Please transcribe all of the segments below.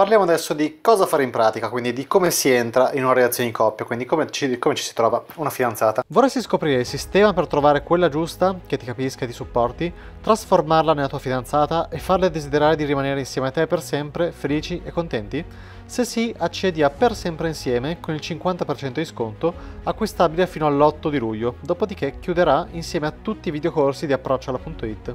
Parliamo adesso di cosa fare in pratica, quindi di come si entra in una relazione di coppia, quindi come ci, come ci si trova una fidanzata. Vorresti scoprire il sistema per trovare quella giusta, che ti capisca e ti supporti, trasformarla nella tua fidanzata e farle desiderare di rimanere insieme a te per sempre, felici e contenti? Se sì, accedi a Per Sempre Insieme con il 50% di sconto, acquistabile fino all'8 di luglio, dopodiché chiuderà insieme a tutti i videocorsi di approccio alla.it.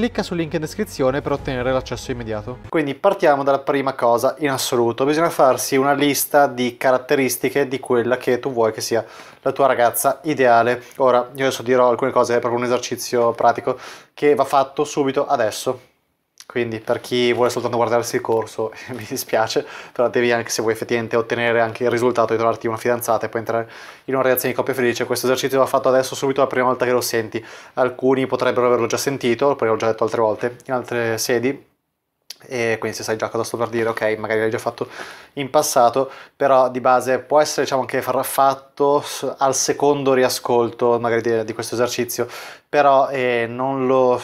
Clicca sul link in descrizione per ottenere l'accesso immediato. Quindi partiamo dalla prima cosa in assoluto. Bisogna farsi una lista di caratteristiche di quella che tu vuoi che sia la tua ragazza ideale. Ora, io adesso dirò alcune cose, è proprio un esercizio pratico che va fatto subito adesso quindi per chi vuole soltanto guardarsi il corso mi dispiace però devi anche se vuoi effettivamente ottenere anche il risultato di trovarti una fidanzata e poi entrare in una relazione di coppia felice questo esercizio va fatto adesso subito la prima volta che lo senti alcuni potrebbero averlo già sentito poi l'ho già detto altre volte in altre sedi e quindi se sai già cosa sto per dire, ok, magari l'hai già fatto in passato, però di base può essere diciamo anche fatto al secondo riascolto magari di, di questo esercizio, però eh, non lo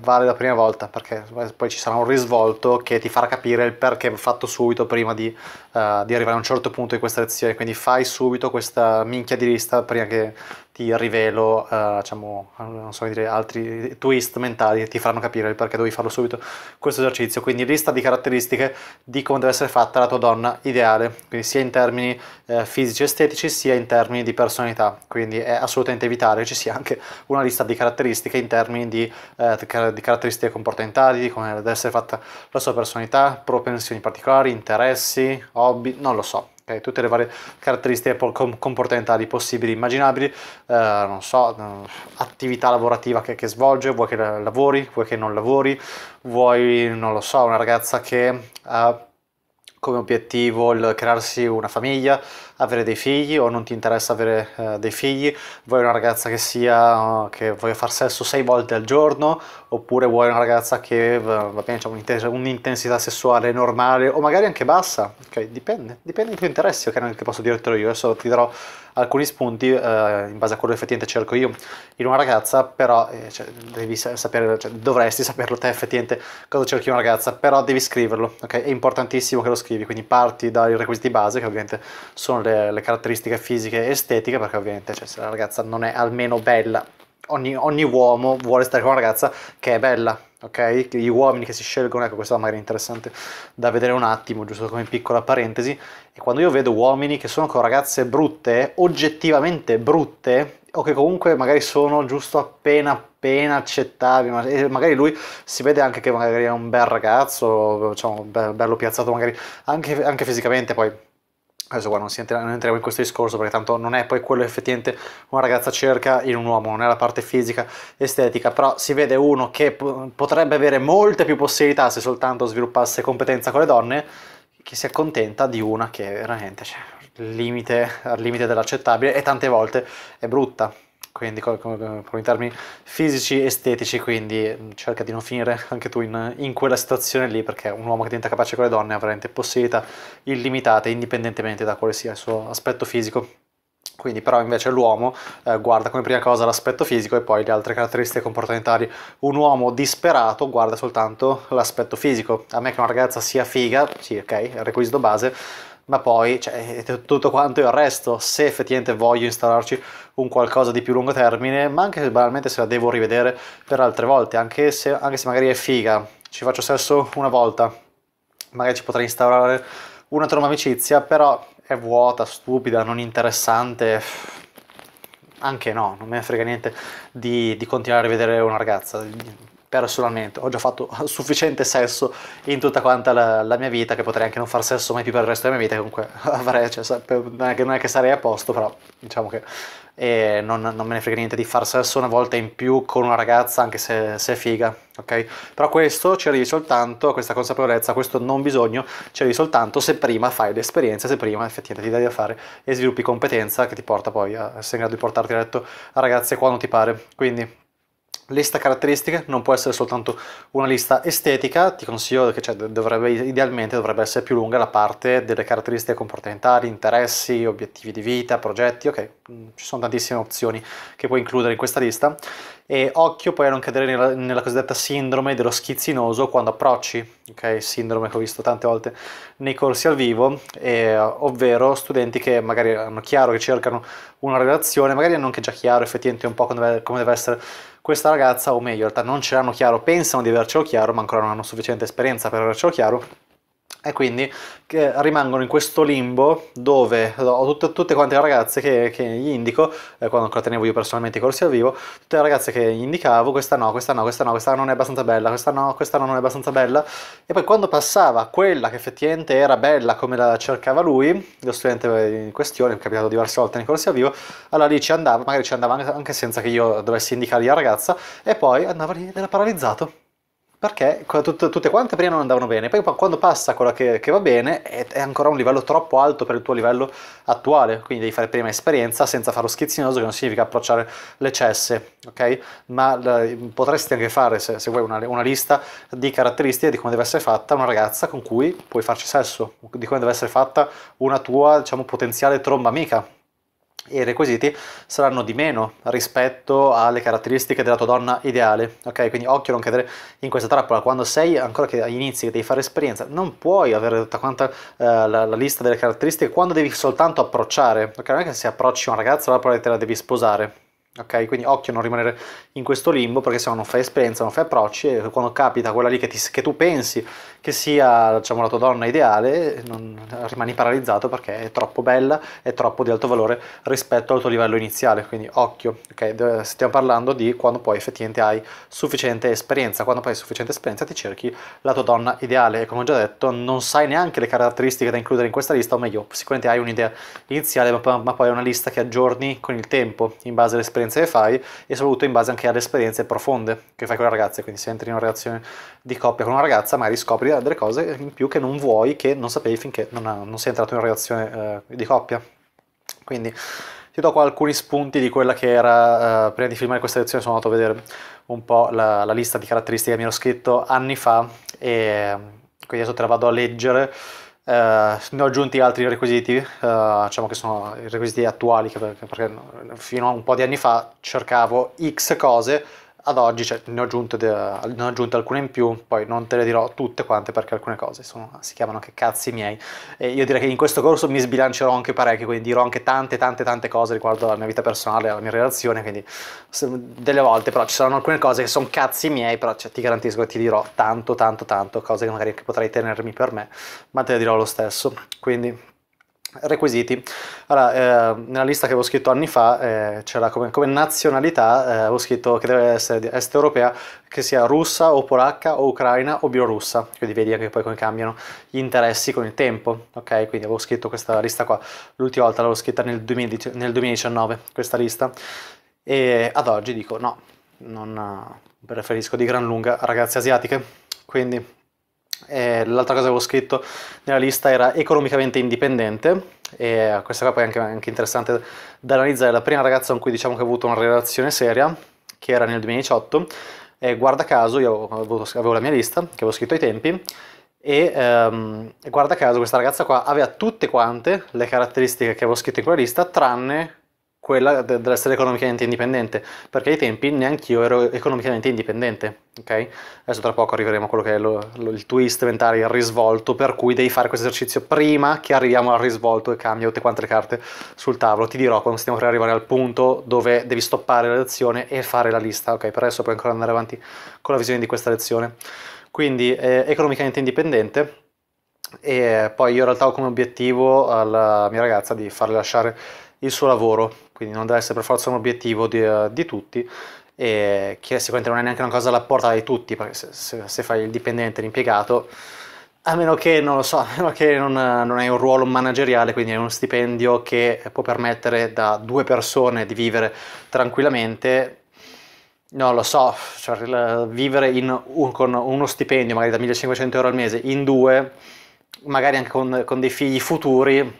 vale la prima volta perché poi ci sarà un risvolto che ti farà capire il perché fatto subito prima di, uh, di arrivare a un certo punto di questa lezione, quindi fai subito questa minchia di lista prima che ti rivelo eh, diciamo, eh, so dire, altri twist mentali che ti faranno capire perché devi farlo subito questo esercizio. Quindi lista di caratteristiche di come deve essere fatta la tua donna ideale, quindi sia in termini eh, fisici e estetici sia in termini di personalità. Quindi è assolutamente vitale che ci sia anche una lista di caratteristiche in termini di, eh, di caratteristiche comportamentali, di come deve essere fatta la sua personalità, propensioni particolari, interessi, hobby, non lo so Okay, eh, tutte le varie caratteristiche comportamentali possibili, immaginabili, eh, non so, eh, attività lavorativa che, che, svolge, vuoi che lavori, vuoi che non lavori, vuoi, non lo so, una ragazza che ha come obiettivo il crearsi una famiglia, avere dei figli o non ti interessa avere eh, dei figli, vuoi una ragazza che sia eh, che voglia far sesso sei volte al giorno oppure vuoi una ragazza che eh, va bene, ha un'intensità sessuale normale o magari anche bassa, ok? Dipende, dipende dai tuoi interessi, ok? Non che posso dirtelo io, adesso ti darò alcuni spunti eh, in base a quello che effettivamente cerco io in una ragazza, però eh, cioè, devi sapere, cioè, dovresti saperlo te effettivamente cosa cerchi in una ragazza, però devi scriverlo, ok? È importantissimo che lo scrivi, quindi parti dai requisiti base che ovviamente sono le, le caratteristiche fisiche e estetiche, perché ovviamente cioè, se la ragazza non è almeno bella ogni, ogni uomo vuole stare con una ragazza che è bella, ok? Gli uomini che si scelgono, ecco questa magari interessante da vedere un attimo, giusto come piccola parentesi, e quando io vedo uomini che sono con ragazze brutte, oggettivamente brutte, o che comunque magari sono giusto appena appena accettabili, magari lui si vede anche che magari è un bel ragazzo, diciamo, bello piazzato magari anche, anche fisicamente poi adesso qua non, entra, non, entriamo in questo discorso perché tanto non è poi quello effettivamente una ragazza cerca in un uomo, non è la parte fisica, estetica, però si vede uno che potrebbe avere molte più possibilità se soltanto sviluppasse competenza con le donne, che si accontenta di una che veramente cioè, limite, al limite dell'accettabile e tante volte è brutta quindi con, termini fisici, estetici, quindi mm, cerca di non finire anche tu in, in, quella situazione lì, perché un uomo che diventa capace con le donne ha veramente possibilità illimitate, indipendentemente da quale sia il suo aspetto fisico. Quindi però invece l'uomo eh, guarda come prima cosa l'aspetto fisico e poi le altre caratteristiche comportamentali. Un uomo disperato guarda soltanto l'aspetto fisico. A me che una ragazza sia figa, sì ok, è il requisito base, ma poi cioè, eh, tutto quanto il resto, se effettivamente voglio installarci un qualcosa di più lungo termine, ma anche se banalmente se la devo rivedere per altre volte, anche se, anche se magari è figa, ci faccio sesso una volta, magari ci potrei instaurare una nuova amicizia, però è vuota, stupida, non interessante, anche no, non me ne frega niente di, di continuare a rivedere una ragazza personalmente ho già fatto sufficiente sesso in tutta quanta la, la, mia vita che potrei anche non far sesso mai più per il resto della mia vita comunque avrei, cioè, non, è che, non è che sarei a posto però diciamo che eh, non, non, me ne frega niente di far sesso una volta in più con una ragazza anche se, se è figa ok però questo ci arrivi soltanto questa consapevolezza questo non bisogno ci arrivi soltanto se prima fai l'esperienza se prima effettivamente ti dai da fare e sviluppi competenza che ti porta poi a essere in grado di portarti a letto a ragazze quando ti pare quindi Lista caratteristiche non può essere soltanto una lista estetica, ti consiglio che cioè, dovrebbe, idealmente dovrebbe essere più lunga la parte delle caratteristiche comportamentali, interessi, obiettivi di vita, progetti, ok, mm, ci sono tantissime opzioni che puoi includere in questa lista e occhio poi a non cadere nella, nella, cosiddetta sindrome dello schizzinoso quando approcci, ok, sindrome che ho visto tante volte nei corsi al vivo, eh, ovvero studenti che magari hanno chiaro che cercano una relazione, magari hanno anche già chiaro effettivamente un po' come deve, come deve essere questa ragazza, o meglio, in realtà non ce l'hanno chiaro, pensano di avercelo chiaro, ma ancora non hanno sufficiente esperienza per avercelo chiaro, e quindi rimangono in questo limbo dove ho tutte, tutte quante le ragazze che, che gli indico, eh, quando ancora tenevo io personalmente i corsi al vivo, tutte le ragazze che gli indicavo, questa no, questa no, questa no, questa non è abbastanza bella, questa no, questa no, non è abbastanza bella, e poi quando passava quella che effettivamente era bella come la cercava lui, lo studente in questione, è capitato diverse volte nei corsi al vivo, allora lì ci andava, magari ci andava anche senza che io dovessi indicare la ragazza, e poi andava lì ed era paralizzato perché tut- tutte quante prima non andavano bene, poi quando passa quella che, che va bene è, è, ancora un livello troppo alto per il tuo livello attuale, quindi devi fare prima esperienza senza fare lo schizzinoso, che non significa approcciare le cesse, ok? Ma l- potresti anche fare, se, se vuoi, una, una, lista di caratteristiche di come deve essere fatta una ragazza con cui puoi farci sesso, di come deve essere fatta una tua, diciamo, potenziale tromba amica, i requisiti saranno di meno rispetto alle caratteristiche della tua donna ideale, ok? Quindi occhio a non cadere in questa trappola, quando sei ancora che inizi, che devi fare esperienza, non puoi avere tutta quanta eh, la, la, lista delle caratteristiche quando devi soltanto approcciare, ok? Non è che se approcci una ragazza la parola te la devi sposare, ok? Quindi occhio a non rimanere in questo limbo perché se no non fai esperienza, non fai approcci e quando capita quella lì che, ti, che tu pensi che sia diciamo, la tua donna ideale, non, rimani paralizzato perché è troppo bella, è troppo di alto valore rispetto al tuo livello iniziale, quindi occhio, okay? stiamo parlando di quando poi effettivamente hai sufficiente esperienza, quando poi hai sufficiente esperienza ti cerchi la tua donna ideale e come ho già detto non sai neanche le caratteristiche da includere in questa lista, o meglio, sicuramente hai un'idea iniziale, ma, ma poi è una lista che aggiorni con il tempo in base alle esperienze che fai e soprattutto in base anche alle esperienze profonde che fai con le ragazze, quindi se entri in una relazione di coppia con una ragazza magari scopri magari delle cose in più che non vuoi, che non sapevi finché non, ha, eh, non sei entrato in relazione eh, di coppia. Quindi ti do qua alcuni spunti di quella che era, eh, prima di filmare questa lezione sono andato a vedere un po' la, la lista di caratteristiche che mi ero scritto anni fa e eh, quindi adesso te la vado a leggere. Eh, ne ho aggiunti altri requisiti, eh, diciamo che sono i requisiti attuali, perché fino a un po' di anni fa cercavo X cose ad oggi cioè, ne, ho aggiunte, ne, ho aggiunte, alcune in più, poi non te le dirò tutte quante perché alcune cose sono, si chiamano anche cazzi miei. E io direi che in questo corso mi sbilancerò anche parecchio, quindi dirò anche tante tante tante cose riguardo alla mia vita personale, alla mia relazione, quindi se, delle volte però ci saranno alcune cose che sono cazzi miei, però cioè, ti garantisco che ti dirò tanto tanto tanto, cose che magari che potrei tenermi per me, ma te le dirò lo stesso. Quindi Requisiti. Allora, eh, nella lista che avevo scritto anni fa eh, c'era come, come, nazionalità, eh, avevo scritto che deve essere est europea, che sia russa o polacca o ucraina o bielorussa, quindi vedi anche poi come cambiano gli interessi con il tempo, ok? Quindi avevo scritto questa lista qua, l'ultima volta l'avevo scritta nel, 2000, nel 2019, questa lista, e ad oggi dico no, non eh, preferisco di gran lunga ragazze asiatiche, quindi eh, l'altra cosa che avevo scritto nella lista era economicamente indipendente, e eh, questa qua poi è anche, anche interessante da analizzare. La prima ragazza con cui diciamo che ho avuto una relazione seria, che era nel 2018, eh, guarda caso, io avevo, avevo, la mia lista, che avevo scritto ai tempi, e ehm, guarda caso questa ragazza qua aveva tutte quante le caratteristiche che avevo scritto in quella lista, tranne quella dell'essere economicamente indipendente, perché ai tempi neanche io ero economicamente indipendente, ok? Adesso tra poco arriveremo a quello che è lo, lo, il twist mentale, il risvolto, per cui devi fare questo esercizio prima che arriviamo al risvolto e cambia tutte quante le carte sul tavolo. Ti dirò quando stiamo per arrivare al punto dove devi stoppare la lezione e fare la lista, ok? Per adesso puoi ancora andare avanti con la visione di questa lezione. Quindi eh, economicamente indipendente, e poi io in realtà ho come obiettivo alla mia ragazza di farle lasciare il suo lavoro, quindi non deve essere per forza un obiettivo di, eh, di tutti, che sicuramente non è neanche una cosa alla porta di tutti, perché se, se, se fai il dipendente, l'impiegato, a meno che non lo so, a meno che non, non hai un ruolo manageriale, quindi hai uno stipendio che può permettere da due persone di vivere tranquillamente, non lo so, cioè, vivere un, con uno stipendio magari da 1500 euro al mese in due, magari anche con, con dei figli futuri,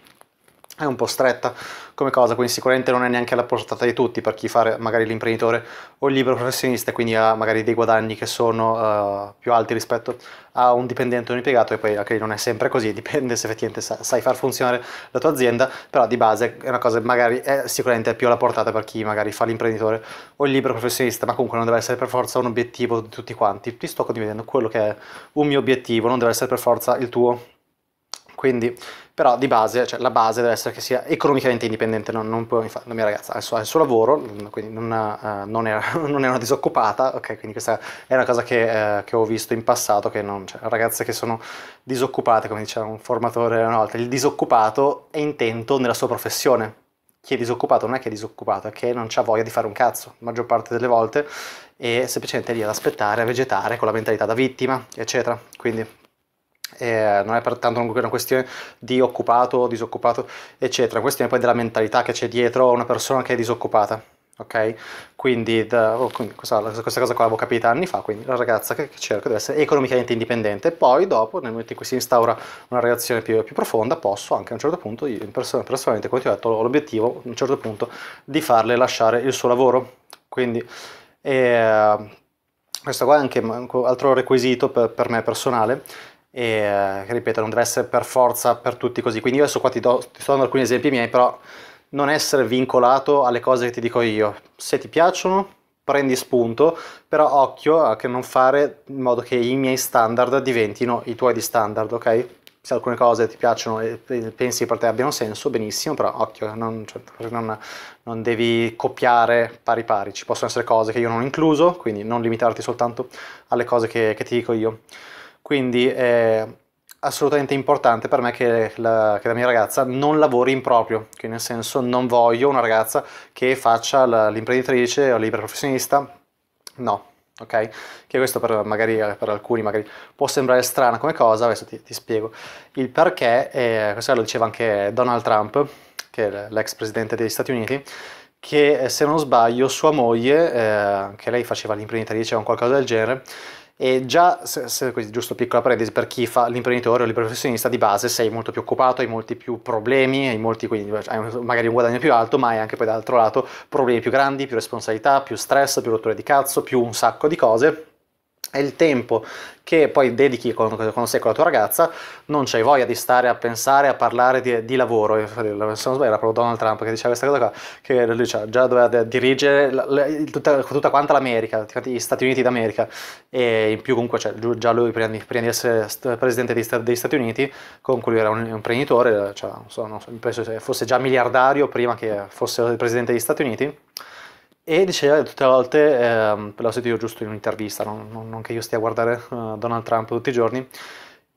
è un po' stretta come cosa, quindi sicuramente non è neanche alla portata di tutti per chi fa magari l'imprenditore o il libero professionista e quindi ha magari dei guadagni che sono uh, più alti rispetto a un dipendente o un impiegato e poi ok non è sempre così, dipende se effettivamente sai far funzionare la tua azienda, però di base è una cosa che magari è sicuramente più alla portata per chi magari fa l'imprenditore o il libero professionista, ma comunque non deve essere per forza un obiettivo di tutti quanti. Ti sto condividendo quello che è un mio obiettivo, non deve essere per forza il tuo. Quindi però di base, cioè la base deve essere che sia economicamente indipendente, non, non può, infatti, la mia ragazza ha il suo, ha il suo lavoro, mm, quindi non, uh, non, era, non, era, disoccupata, ok, quindi questa è una cosa che, uh, che ho visto in passato, che non, cioè, ragazze che sono disoccupate, come diceva un formatore una volta, il disoccupato è intento nella sua professione, chi è disoccupato non è che è disoccupato, è che non ha voglia di fare un cazzo, la maggior parte delle volte, è semplicemente lì ad aspettare, a vegetare con la mentalità da vittima, eccetera. Quindi eh, non è pertanto una questione di occupato o disoccupato, eccetera, è una questione poi della mentalità che c'è dietro a una persona che è disoccupata. Ok? Quindi, da, oh, quindi questa, questa, cosa qua l'avevo capita anni fa, quindi la ragazza che, che cerca di essere economicamente indipendente, poi dopo, nel momento in cui si instaura una relazione più, più profonda, posso anche a un certo punto, io person personalmente, come ti ho detto, ho l'obiettivo a un certo punto di farle lasciare il suo lavoro. Quindi, eh, questo qua è anche un altro requisito per, per me personale, e eh, ripeto non deve essere per forza per tutti così quindi io adesso qua ti, do, ti sto dando alcuni esempi miei però non essere vincolato alle cose che ti dico io se ti piacciono prendi spunto però occhio a che non fare in modo che i miei standard diventino i tuoi di standard ok se alcune cose ti piacciono e pensi che per te abbiano senso, benissimo, però occhio, non, cioè, non, non, devi copiare pari pari, ci possono essere cose che io non ho incluso, quindi non limitarti soltanto alle cose che, che ti dico io. Quindi è assolutamente importante per me che la, che la, mia ragazza non lavori in proprio, che nel senso non voglio una ragazza che faccia la, l'imprenditrice o libera professionista, no, ok? Che questo per, magari, per alcuni magari può sembrare strana come cosa, adesso ti, ti spiego. Il perché, eh, questo lo diceva anche Donald Trump, che è l'ex presidente degli Stati Uniti, che eh, se non sbaglio sua moglie, eh, che lei faceva l'imprenditrice o qualcosa del genere, e già, se, se, giusto piccola parentesi, per chi fa l'imprenditore o il professionista di base sei molto più occupato, hai molti più problemi, hai, molti, quindi, hai magari un guadagno più alto, ma hai anche poi dall'altro lato problemi più grandi, più responsabilità, più stress, più rotture di cazzo, più un sacco di cose è il tempo che poi dedichi con, con sé con la tua ragazza, non c'hai voglia di stare a pensare, a parlare di, di lavoro. Se non sbaglio era proprio Donald Trump che diceva questa cosa qua, che lui cioè, già doveva dirigere la, la, tutta, tutta, quanta l'America, gli Stati Uniti d'America, e in più comunque cioè, già lui prima di, prima di essere presidente degli, degli, Stati Uniti, comunque lui era un imprenditore, cioè, non so, non so, penso fosse già miliardario prima che fosse presidente degli Stati Uniti e diceva tutte le volte, ehm, l'ho sentito giusto in un'intervista, non, non, non, che io stia a guardare uh, Donald Trump tutti i giorni,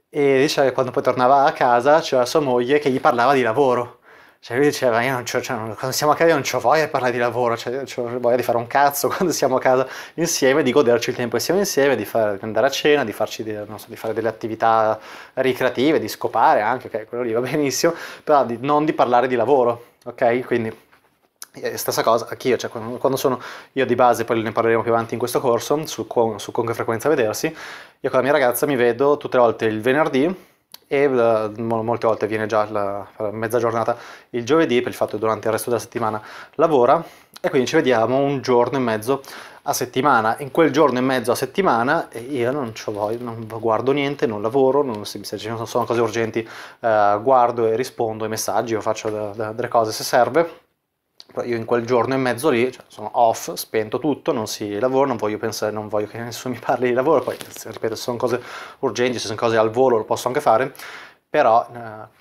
e diceva che quando poi tornava a casa c'era sua moglie che gli parlava di lavoro. Cioè lui diceva, io non c'ho, cioè, quando siamo a casa io non ho voglia di parlare di lavoro, cioè ho voglia di fare un cazzo quando siamo a casa insieme, di goderci il tempo che siamo insieme, di, fare, di andare a cena, di, farci, so, di, fare delle attività ricreative, di scopare anche, ok, quello lì va benissimo, però di, non di parlare di lavoro, ok? Quindi eh, stessa cosa anch'io, cioè quando sono io di base, poi ne parleremo più avanti in questo corso, su, con, su con che frequenza vedersi, io con la mia ragazza mi vedo tutte le volte il venerdì e la, eh, molte volte viene già la, la mezza giornata il giovedì per il fatto che durante il resto della settimana lavora e quindi ci vediamo un giorno e mezzo a settimana. In quel giorno e mezzo a settimana eh, io non ci voglio, non guardo niente, non lavoro, non, se, se, ci sono cose urgenti eh, guardo e rispondo ai messaggi o faccio da, da, delle cose se serve io in quel giorno e mezzo lì cioè, sono off, spento tutto, non si lavora, non voglio pensare, non voglio che nessuno mi parli di lavoro, poi ripeto, se sono cose urgenti, se sono cose al volo lo posso anche fare, però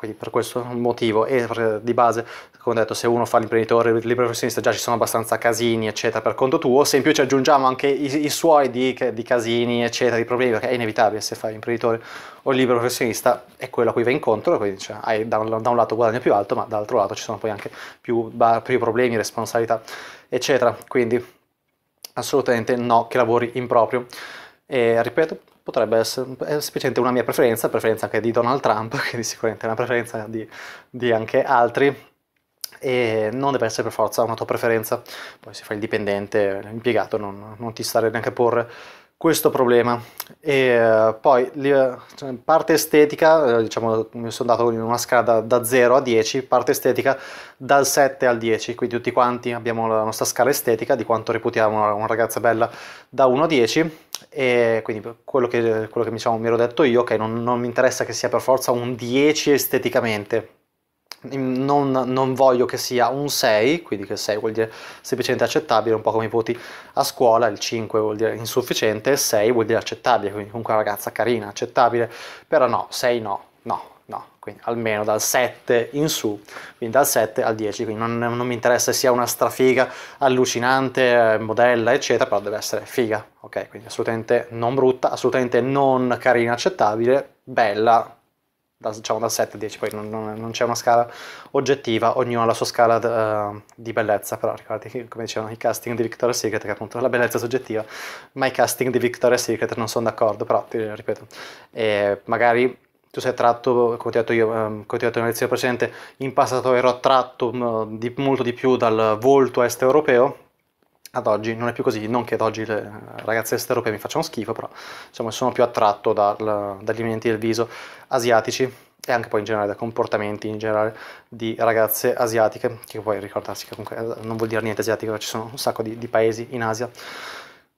eh, per questo motivo e di base come ho detto se uno fa l'imprenditore il libero professionista già ci sono abbastanza casini eccetera per conto tuo se in più ci aggiungiamo anche i, i suoi di, di, casini eccetera di problemi perché è inevitabile se fai imprenditore o il libero professionista è quello a cui vai incontro quindi cioè, hai da un, da un lato guadagno più alto ma dall'altro lato ci sono poi anche più, più problemi responsabilità eccetera quindi assolutamente no che lavori in proprio e ripeto potrebbe essere è semplicemente una mia preferenza, preferenza anche di Donald Trump, che di sicuramente è una preferenza di, di anche altri, e non deve essere per forza una tua preferenza. Poi se fai il dipendente, l'impiegato, non, non ti stare neanche a porre questo problema e eh, poi eh, cioè, parte estetica eh, diciamo mi sono dato in una scala da, 0 a 10 parte estetica dal 7 al 10 quindi tutti quanti abbiamo la nostra scala estetica di quanto reputiamo una, ragazza bella da 1 a 10 e quindi quello che, quello che diciamo, mi ero detto io ok non, non mi interessa che sia per forza un 10 esteticamente non, non, voglio che sia un 6, quindi che 6 vuol dire semplicemente accettabile, un po' come i voti a scuola, il 5 vuol dire insufficiente, il 6 vuol dire accettabile, quindi comunque una ragazza carina, accettabile, però no, 6 no, no, no, quindi almeno dal 7 in su, quindi dal 7 al 10, quindi non, non mi interessa se sia una strafiga, allucinante, eh, modella, eccetera, però deve essere figa, ok? Quindi assolutamente non brutta, assolutamente non carina, accettabile, bella, da, diciamo dal 7 al 10, poi non, non, non c'è una scala oggettiva, ognuno ha la sua scala uh, di bellezza, però ricordati come dicevano i casting di Victoria's Secret, che appunto la bellezza è soggettiva, ma i casting di Victoria's Secret non sono d'accordo, però ti ripeto, eh, magari tu sei attratto, come ti ho detto io, ehm, come ti ho detto nella lezione precedente, in passato ero attratto mm, di, molto di più dal volto est europeo, ad oggi non è più così, non che ad oggi le ragazze europee mi facciano schifo, però diciamo, sono più attratto dal, dagli elementi del viso asiatici e anche poi in generale da comportamenti in generale di ragazze asiatiche, che poi ricordarsi che comunque eh, non vuol dire niente asiatico, ci sono un sacco di, di paesi in Asia.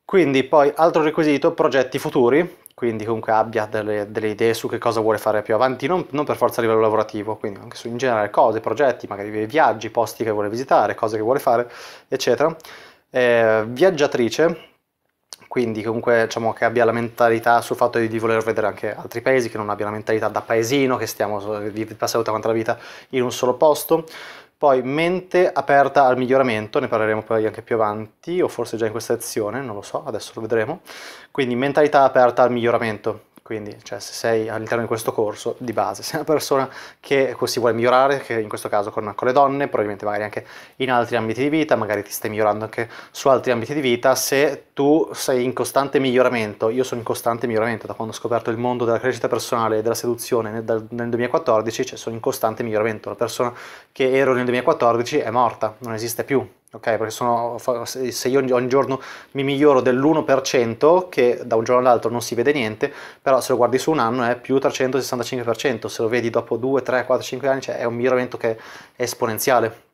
Quindi poi altro requisito, progetti futuri, quindi comunque abbia delle, delle idee su che cosa vuole fare più avanti, non, non, per forza a livello lavorativo, quindi anche su in generale cose, progetti, magari viaggi, posti che vuole visitare, cose che vuole fare, eccetera eh, viaggiatrice, quindi comunque diciamo che abbia la mentalità sul fatto di, di, voler vedere anche altri paesi, che non abbia la mentalità da paesino, che stiamo eh, passando tutta quanta la vita in un solo posto. Poi mente aperta al miglioramento, ne parleremo poi anche più avanti, o forse già in questa lezione, non lo so, adesso lo vedremo. Quindi mentalità aperta al miglioramento, quindi, cioè, se sei all'interno di questo corso, di base, sei una persona che si vuole migliorare, che in questo caso con, con, le donne, probabilmente magari anche in altri ambiti di vita, magari ti stai migliorando anche su altri ambiti di vita, se tu sei in costante miglioramento, io sono in costante miglioramento da quando ho scoperto il mondo della crescita personale e della seduzione nel, nel 2014, cioè sono in costante miglioramento, la persona che ero nel 2014 è morta, non esiste più, ok? Perché sono, se io ogni giorno mi miglioro dell'1%, che da un giorno all'altro non si vede niente, però se lo guardi su un anno è più 365%, se lo vedi dopo 2, 3, 4, 5 anni cioè è un miglioramento che è esponenziale,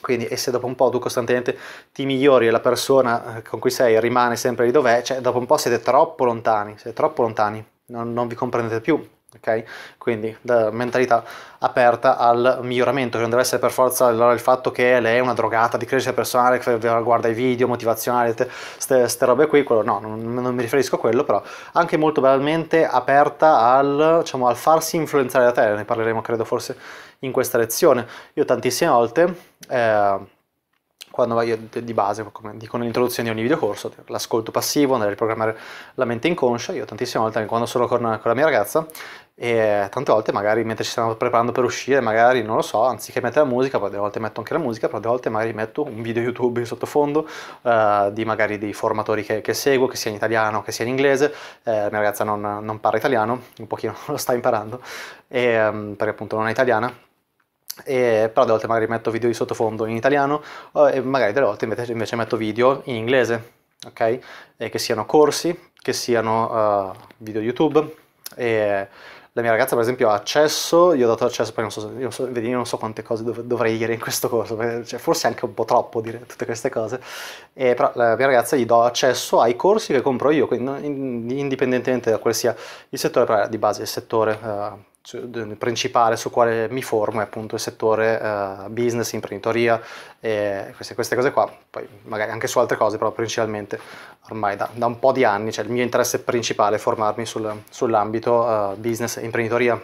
quindi, e se dopo un po' tu costantemente ti migliori e la persona eh, con cui sei rimane sempre di dov'è, cioè dopo un po' siete troppo lontani, siete troppo lontani, non, non vi comprendete più. Ok? Quindi mentalità aperta al miglioramento, che non deve essere per forza allora, il fatto che lei è una drogata di crescita personale, che guarda i video motivazionali, queste robe qui, quello, no, non, non, mi riferisco a quello, però anche molto banalmente aperta al, diciamo, al farsi influenzare da te, ne parleremo credo forse in questa lezione. Io tantissime volte eh, quando io di base, come dico nell'introduzione di ogni videocorso, l'ascolto passivo, andare a riprogrammare la mente inconscia, io tantissime volte quando sono con, con, la mia ragazza, e tante volte magari mentre ci stiamo preparando per uscire, magari non lo so, anziché mettere la musica, poi delle volte metto anche la musica, però delle volte magari metto un video YouTube in sottofondo eh, di magari dei formatori che, che, seguo, che sia in italiano, che sia in inglese, eh, la mia ragazza non, non, parla italiano, un pochino lo sta imparando, e, mm, perché appunto non è italiana, e, però delle volte magari metto video di sottofondo in italiano e magari delle volte invece, invece metto video in inglese, ok? E che siano corsi, che siano uh, video YouTube. E la mia ragazza per esempio ha accesso, gli ho dato accesso poi non so, io non so, io non so quante cose dov- dovrei dire in questo corso, cioè, forse anche un po' troppo dire tutte queste cose, e, però la mia ragazza gli do accesso ai corsi che compro io, quindi, indipendentemente da quale sia il settore, però di base il settore... Uh, principale su quale mi formo è appunto il settore uh, business, imprenditoria e queste, queste, cose qua, poi magari anche su altre cose, però principalmente ormai da, da un po' di anni, cioè il mio interesse principale è formarmi sul, sull'ambito uh, business e imprenditoria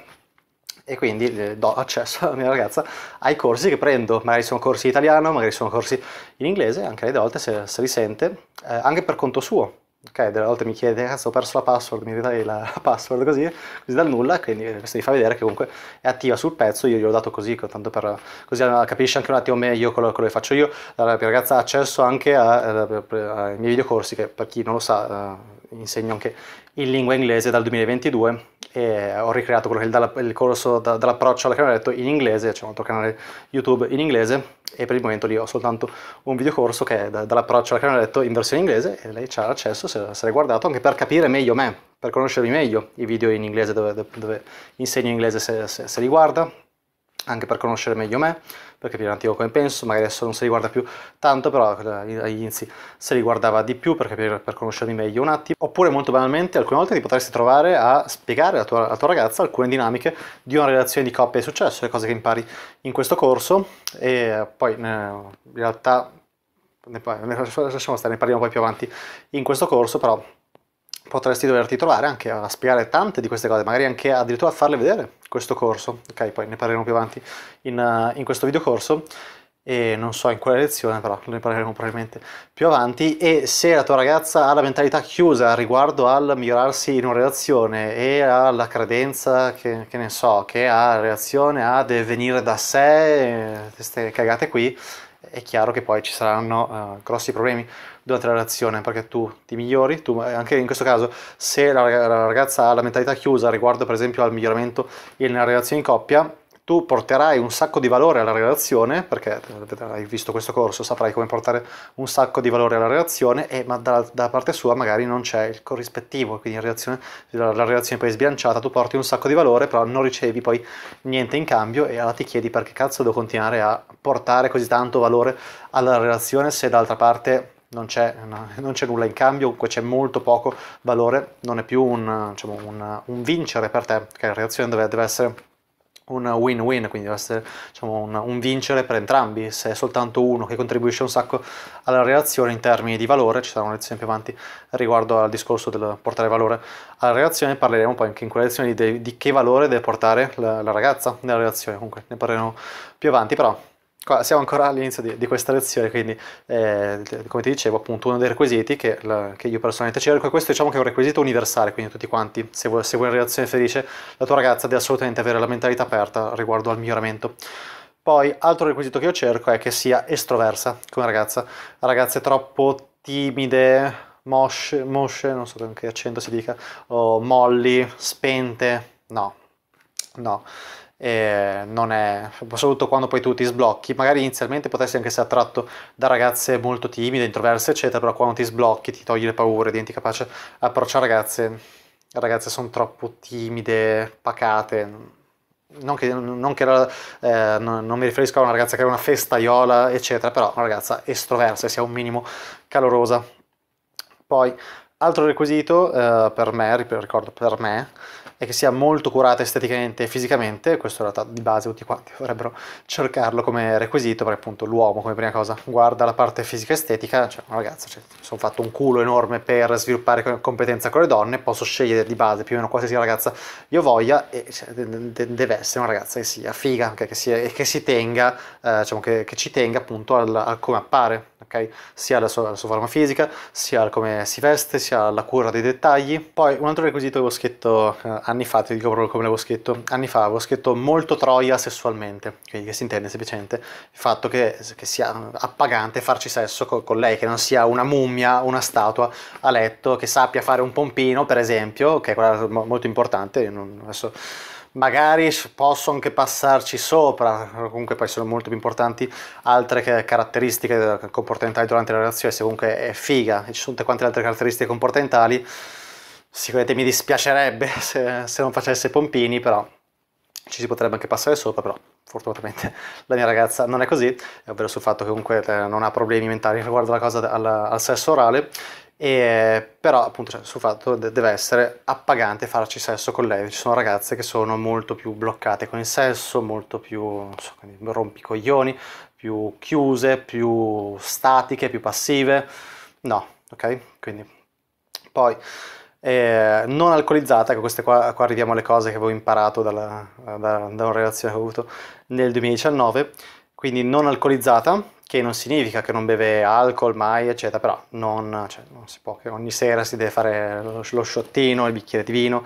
e quindi eh, do accesso alla mia ragazza ai corsi che prendo, magari sono corsi in italiano, magari sono corsi in inglese, anche lei a volte se, se li sente, eh, anche per conto suo, Ok, delle volte mi chiede, cazzo ah, ho perso la password, mi ridai la password così, così dal nulla, quindi questo mi fa vedere che comunque è attiva sul pezzo, io gliel'ho dato così, tanto per, così capisce anche un attimo meglio quello, quello che faccio io, la ragazza ha accesso anche a, a, eh, a, ai miei videocorsi, che per chi non lo sa eh, insegno anche in lingua inglese dal 2022 e ho ricreato quello che è il, corso dall'approccio alla cremaletto in inglese, c'è un altro canale YouTube in inglese e per il momento lì ho soltanto un videocorso che è dall'approccio alla cremaletto in versione inglese e lei c'ha l'accesso se, se l'è guardato anche per capire meglio me, per conoscermi meglio i video in inglese dove, dove insegno inglese se, se, se li guarda anche per conoscere meglio me, per capire un attimo come penso, magari adesso non si riguarda più tanto, però agli inizi si riguardava di più per, capire, per conoscermi meglio un attimo, oppure molto banalmente alcune volte ti potresti trovare a spiegare alla tua, alla tua ragazza alcune dinamiche di una relazione di coppia di successo, le cose che impari in questo corso e poi eh, in realtà ne, lasciamo stare, ne parliamo poi più avanti in questo corso, però potresti doverti trovare anche a spiegare tante di queste cose, magari anche addirittura a farle vedere questo corso, ok? Poi ne parleremo più avanti in, eh, in questo videocorso e non so in quale lezione, però ne parleremo probabilmente più avanti. E se la tua ragazza ha la mentalità chiusa riguardo al migliorarsi in una relazione e alla credenza che, che ne so, che ha la relazione a venire da sé, eh, queste cagate qui, è chiaro che poi ci saranno uh, grossi problemi durante la relazione perché tu ti migliori, tu, eh, anche in questo caso se la ragazza ha la mentalità chiusa riguardo per esempio al miglioramento nella relazione in coppia, tu porterai un sacco di valore alla relazione, perché eh, hai visto questo corso, saprai come portare un sacco di valore alla relazione, e, ma da, da parte sua magari non c'è il corrispettivo, quindi la, la relazione poi è sbilanciata, tu porti un sacco di valore, però non ricevi poi niente in cambio e allora ti chiedi perché cazzo devo continuare a portare così tanto valore alla relazione se d'altra parte non c'è, nulla in cambio, comunque c'è molto poco valore, non è più un, diciamo, un, un vincere per te, che la reazione deve, deve essere un win-win, quindi deve essere diciamo, un, un, vincere per entrambi, se è soltanto uno che contribuisce un sacco alla relazione in termini di valore, ci sarà una lezione più avanti riguardo al discorso del portare valore alla relazione, parleremo poi anche in quella lezione di, di che valore deve portare la, la ragazza nella relazione, comunque ne parleremo più avanti, però Qua siamo ancora all'inizio di, di, questa lezione, quindi eh, come ti dicevo appunto uno dei requisiti che, la, che, io personalmente cerco, e questo diciamo che è un requisito universale, quindi tutti quanti, se vuoi, se vuoi una relazione felice, la tua ragazza deve assolutamente avere la mentalità aperta riguardo al miglioramento. Poi, altro requisito che io cerco è che sia estroversa come ragazza. Ragazze troppo timide, mosce, mosce non so con che accento si dica, o molli, spente, no, no eh, non è, soprattutto quando poi tu ti sblocchi, magari inizialmente potresti anche essere attratto da ragazze molto timide, introverse, eccetera, però quando ti sblocchi, ti togli le paure, diventi capace di approcciare ragazze, ragazze sono troppo timide, pacate. Non che, non, che era, eh, non, non mi riferisco a una ragazza che è una festaiola, eccetera, però una ragazza estroversa, sia un minimo calorosa. Poi, altro requisito eh, per me, ricordo per me, e che sia molto curata esteticamente e fisicamente, questo in realtà di base tutti quanti dovrebbero cercarlo come requisito, perché appunto l'uomo come prima cosa guarda la parte fisica estetica, cioè ragazza, cioè, sono fatto un culo enorme per sviluppare competenza con le donne, posso scegliere di base più o meno qualsiasi ragazza io voglia e cioè, deve essere una ragazza che sia figa, che, sia, e che si tenga, eh, diciamo che, che, ci tenga appunto al, al come appare, ok? sia la sua, alla sua, forma fisica, sia al come si veste, sia la cura dei dettagli. Poi un altro requisito che ho scritto... Eh, anni fa, ti dico proprio come l'avevo scritto, anni fa avevo scritto molto troia sessualmente, quindi che si intende semplicemente il fatto che, che sia appagante farci sesso con, con, lei, che non sia una mummia, una statua a letto, che sappia fare un pompino per esempio, che è quella molto importante, non, adesso magari posso anche passarci sopra, comunque poi sono molto più importanti altre caratteristiche eh, comportamentali durante la relazione, se comunque è figa e ci sono tutte quante le altre caratteristiche comportamentali Sicuramente mi dispiacerebbe se, se non facesse pompini, però ci si potrebbe anche passare sopra, però fortunatamente la mia ragazza non è così, ovvero sul fatto che comunque eh, non ha problemi mentali riguardo alla cosa al, al sesso orale, e, però appunto cioè, sul fatto de- deve essere appagante farci sesso con lei, ci sono ragazze che sono molto più bloccate con il sesso, molto più so, rompicoglioni, più chiuse, più statiche, più passive, no, ok? Quindi poi eh, non alcolizzata, ecco, queste qua, qua, arriviamo alle cose che avevo imparato dalla, da, da una relazione che ho avuto nel 2019, quindi non alcolizzata, che non significa che non beve alcol mai, eccetera, però non, cioè, non si può, che ogni sera si deve fare lo, lo sciottino, il bicchiere di vino,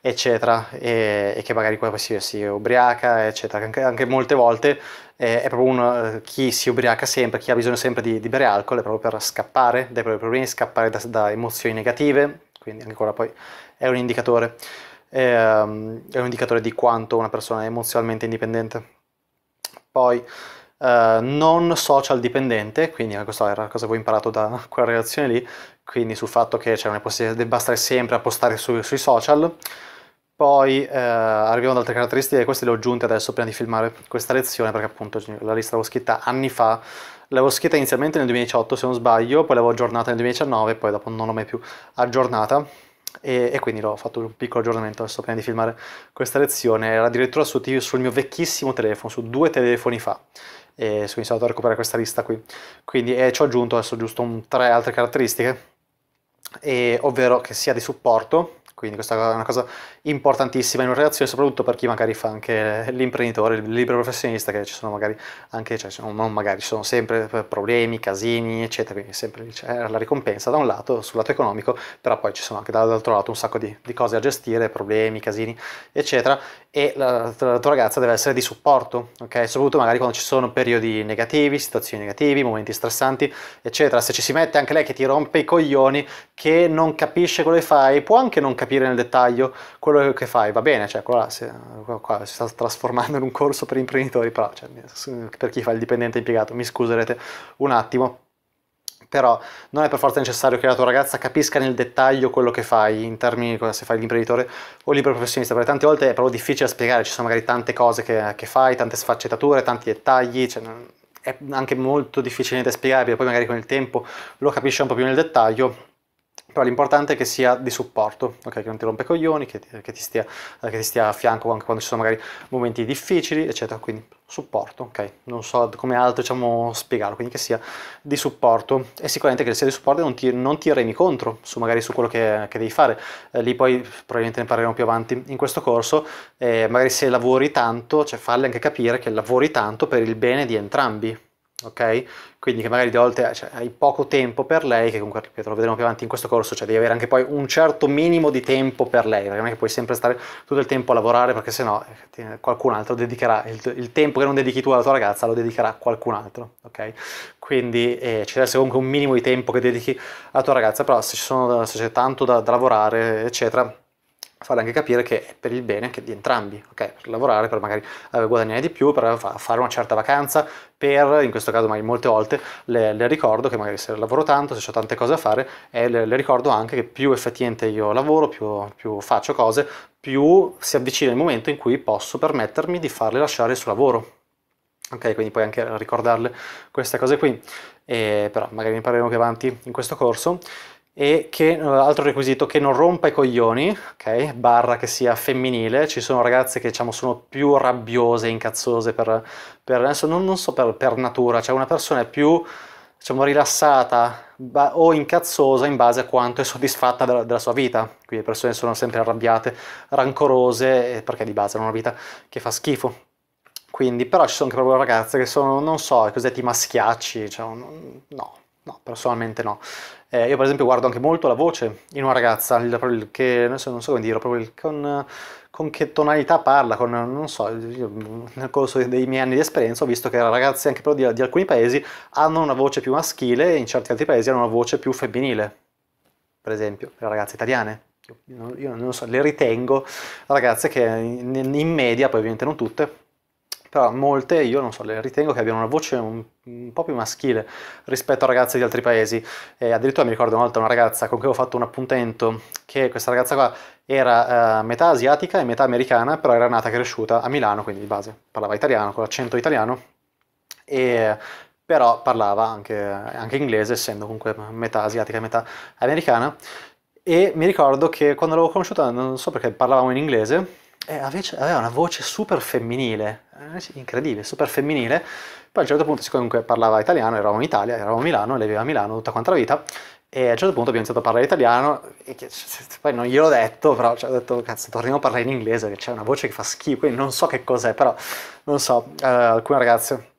eccetera, e, e, che magari poi si, si ubriaca, eccetera, anche, anche molte volte eh, è proprio un, eh, chi si ubriaca sempre, chi ha bisogno sempre di, di bere alcol, è proprio per scappare dai propri problemi, scappare da, da emozioni negative, quindi ancora poi è un indicatore, è, ehm, è un indicatore di quanto una persona è emozionalmente indipendente. Poi Uh, non social dipendente, quindi eh, questa era la cosa che ho imparato da quella relazione lì, quindi sul fatto che cioè, non è possibile, debba stare sempre a postare su, sui social, poi eh, arriviamo ad altre caratteristiche, queste le ho aggiunte adesso prima di filmare questa lezione perché appunto la lista l'avevo scritta anni fa, l'avevo scritta inizialmente nel 2018 se non sbaglio, poi l'avevo aggiornata nel 2019, poi dopo non l'ho mai più aggiornata e, e quindi l'ho fatto un piccolo aggiornamento adesso prima di filmare questa lezione, era addirittura su, sul mio vecchissimo telefono, su due telefoni fa e sono iniziato a recuperare questa lista qui, quindi eh, ci ho aggiunto adesso giusto un, tre altre caratteristiche, e, ovvero che sia di supporto quindi questa è una cosa importantissima in una relazione, soprattutto per chi magari fa anche l'imprenditore, il libero professionista, che ci sono magari anche, cioè non magari, ci sono sempre eh, problemi, casini, eccetera, quindi sempre c'è la ricompensa da un lato, sul lato economico, però poi ci sono anche dall'altro lato un sacco di, di cose da gestire, problemi, casini, eccetera, e la, la tua ragazza deve essere di supporto, ok? Soprattutto magari quando ci sono periodi negativi, situazioni negative, momenti stressanti, eccetera. Se ci si mette anche lei che ti rompe i coglioni, che non capisce quello che fai, può anche non capire capire nel dettaglio quello che fai, va bene, cioè qua, si, qua si sta trasformando in un corso per imprenditori, però cioè, per chi fa il dipendente impiegato, mi scuserete un attimo, però non è per forza necessario che la tua ragazza capisca nel dettaglio quello che fai in termini di se fai l'imprenditore o libero professionista, perché tante volte è proprio difficile da spiegare, ci sono magari tante cose che, che fai, tante sfaccettature, tanti dettagli, cioè, è anche molto difficile da spiegabile, poi magari con il tempo lo capisci un po' più nel dettaglio però l'importante è che sia di supporto, okay? che non ti rompe i coglioni, che, che, ti stia, eh, che, ti stia, a fianco anche quando ci sono magari momenti difficili, eccetera. Quindi supporto, ok? Non so come altro diciamo, spiegarlo, quindi che sia di supporto e sicuramente che sia di supporto non ti, non ti remi contro su, magari su quello che, che devi fare. Eh, lì poi probabilmente ne parleremo più avanti in questo corso, eh, magari se lavori tanto, cioè farle anche capire che lavori tanto per il bene di entrambi, ok? Quindi che magari di volte cioè, hai poco tempo per lei, che comunque ripeto, lo vedremo più avanti in questo corso, cioè devi avere anche poi un certo minimo di tempo per lei, perché non è che puoi sempre stare tutto il tempo a lavorare, perché sennò eh, qualcun altro dedicherà, il, il tempo che non dedichi tu alla tua ragazza lo dedicherà qualcun altro, ok? Quindi eh, ci deve essere comunque un minimo di tempo che dedichi alla tua ragazza, però se, sono, se c'è tanto da, da lavorare, eccetera, far anche capire che è per il bene di entrambi, okay? per lavorare, per magari eh, guadagnare di più, per fare una certa vacanza, per, in questo caso magari molte volte le, le ricordo che magari se lavoro tanto, se ho tante cose da fare, e le, le ricordo anche che più effettivamente io lavoro, più, più faccio cose, più si avvicina il momento in cui posso permettermi di farle lasciare il suo lavoro. Ok, quindi puoi anche ricordarle queste cose qui, e, però magari ne parleremo più avanti in questo corso e che, eh, altro requisito, che non rompa i coglioni, ok? Barra che sia femminile, ci sono ragazze che diciamo sono più rabbiose, incazzose per, per adesso non, non so per, per, natura, cioè una persona è più diciamo rilassata o incazzosa in base a quanto è soddisfatta della, della, sua vita, quindi le persone sono sempre arrabbiate, rancorose, eh, perché di base hanno una vita che fa schifo. Quindi, però ci sono anche proprio ragazze che sono, non so, i cosiddetti maschiacci, cioè, no, no, personalmente no. Eh, io per esempio guardo anche molto la voce in una ragazza, il, che adesso non so come dire, proprio il, con, con, che tonalità parla, con, non so, io, nel corso dei miei anni di esperienza ho visto che ragazze anche però di, di alcuni paesi hanno una voce più maschile e in certi altri paesi hanno una voce più femminile, per esempio le ragazze italiane. Io, non so, le ritengo ragazze che in media, poi ovviamente non tutte, però molte io non so, le ritengo che abbiano una voce un, un po' più maschile rispetto a ragazze di altri paesi. E addirittura mi ricordo una volta una ragazza con cui ho fatto un appuntamento, che questa ragazza qua era uh, metà asiatica e metà americana, però era nata e cresciuta a Milano, quindi di base parlava italiano, con l'accento italiano, e però parlava anche, anche, inglese, essendo comunque metà asiatica e metà americana. E mi ricordo che quando l'avevo conosciuta, non so perché parlavamo in inglese, aveva una voce super femminile, eh, incredibile, super femminile. Poi a un certo punto, siccome parlava italiano, eravamo in Italia, eravamo a Milano, lei viveva a Milano tutta quanta la vita, e a un certo punto abbiamo iniziato a parlare italiano, e che, poi non gliel'ho detto, però cioè, ho detto, cazzo, torniamo a parlare in inglese, che c'è una voce che fa schifo, quindi non so che cos'è, però non so, eh, alcune ragazze...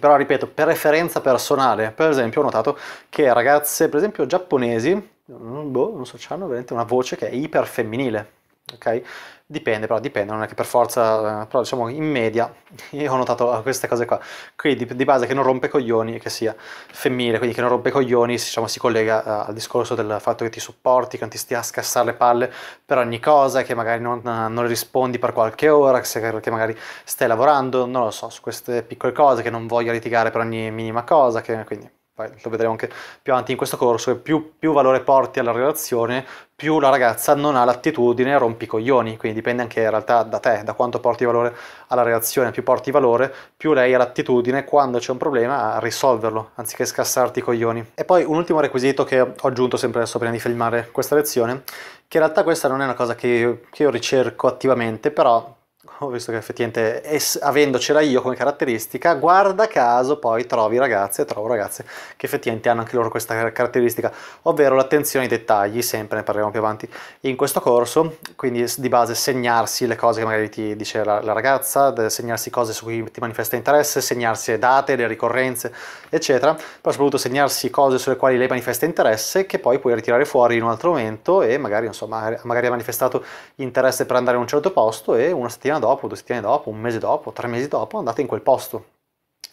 Però ripeto, per referenza personale, per esempio ho notato che ragazze, per esempio giapponesi, boh, non so, hanno veramente una voce che è iper femminile, ok? Dipende, però dipende, non è che per forza, eh, però diciamo in media, io ho notato eh, queste cose qua, quindi di, base che non rompe coglioni e che sia femminile, quindi che non rompe coglioni diciamo, si collega eh, al discorso del fatto che ti supporti, che non ti stia a scassare le palle per ogni cosa, che magari non, non rispondi per qualche ora, che, magari stai lavorando, non lo so, su queste piccole cose, che non voglia litigare per ogni minima cosa, che, quindi lo vedremo anche più avanti in questo corso, che più, più, valore porti alla relazione, più la ragazza non ha l'attitudine a rompicoglioni, quindi dipende anche in realtà da te, da quanto porti valore alla relazione, più porti valore, più lei ha l'attitudine quando c'è un problema a risolverlo, anziché scassarti i coglioni. E poi un ultimo requisito che ho aggiunto sempre adesso prima di filmare questa lezione, che in realtà questa non è una cosa che, che io ricerco attivamente, però ho visto che effettivamente es- avendocela io come caratteristica, guarda caso poi trovi ragazze, trovo ragazze che effettivamente hanno anche loro questa caratteristica, ovvero l'attenzione ai dettagli, sempre ne parleremo più avanti in questo corso, quindi di base segnarsi le cose che magari ti dice la, la ragazza, segnarsi cose su cui ti manifesta interesse, segnarsi le date, le ricorrenze, eccetera, però soprattutto segnarsi cose sulle quali lei manifesta interesse che poi puoi ritirare fuori in un altro momento e magari, insomma, magari ha manifestato interesse per andare in un certo posto e una settimana settimana dopo, due settimane dopo, un mese dopo, tre mesi dopo, andate in quel posto.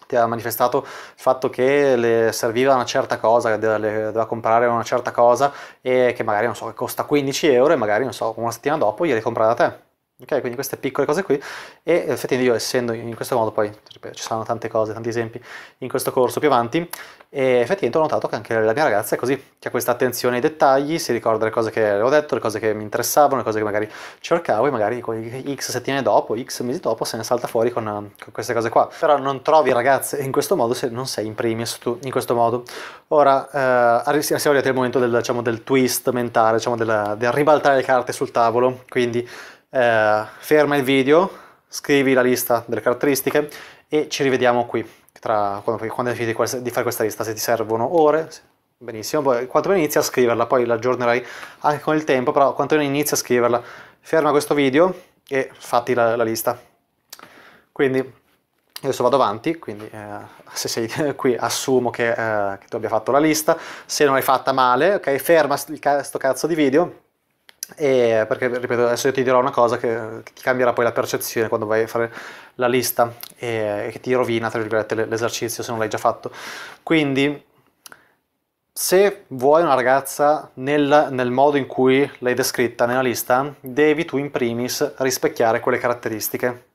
Ti ha manifestato il fatto che le serviva una certa cosa, doveva comprare una certa cosa e che magari, non so, costa 15 euro e magari, non so, una settimana dopo gliele compra da te. Ok, quindi queste piccole cose qui e effettivamente io essendo in questo modo, poi ci saranno tante cose, tanti esempi in questo corso più avanti, e effettivamente ho notato che anche la mia ragazza è così, che ha questa attenzione ai dettagli, si ricorda le cose che avevo detto, le cose che mi interessavano, le cose che magari cercavo e magari x settimane dopo, x mesi dopo se ne salta fuori con, con queste cose qua. Però non trovi ragazze in questo modo se non sei in primis tu in questo modo. Ora eh, siamo arrivati al momento del, diciamo, del twist mentale, diciamo, del, del ribaltare le carte sul tavolo, quindi eh, ferma il video, scrivi la lista delle caratteristiche e ci rivediamo qui, tra, quando, quando hai finito di, di fare questa lista, se ti servono ore, benissimo, poi quanto meno inizi a scriverla, poi la aggiornerai anche con il tempo, però quanto meno inizi a scriverla, ferma questo video e fatti la, la lista. Quindi adesso vado avanti, quindi eh, se sei qui assumo che, eh, che, tu abbia fatto la lista, se non l'hai fatta male, ok, ferma questo cazzo di video e perché ripeto adesso io ti dirò una cosa che, che, ti cambierà poi la percezione quando vai a fare la lista e, e che ti rovina tra virgolette l'esercizio se non l'hai già fatto quindi se vuoi una ragazza nel, nel modo in cui l'hai descritta nella lista devi tu in primis rispecchiare quelle caratteristiche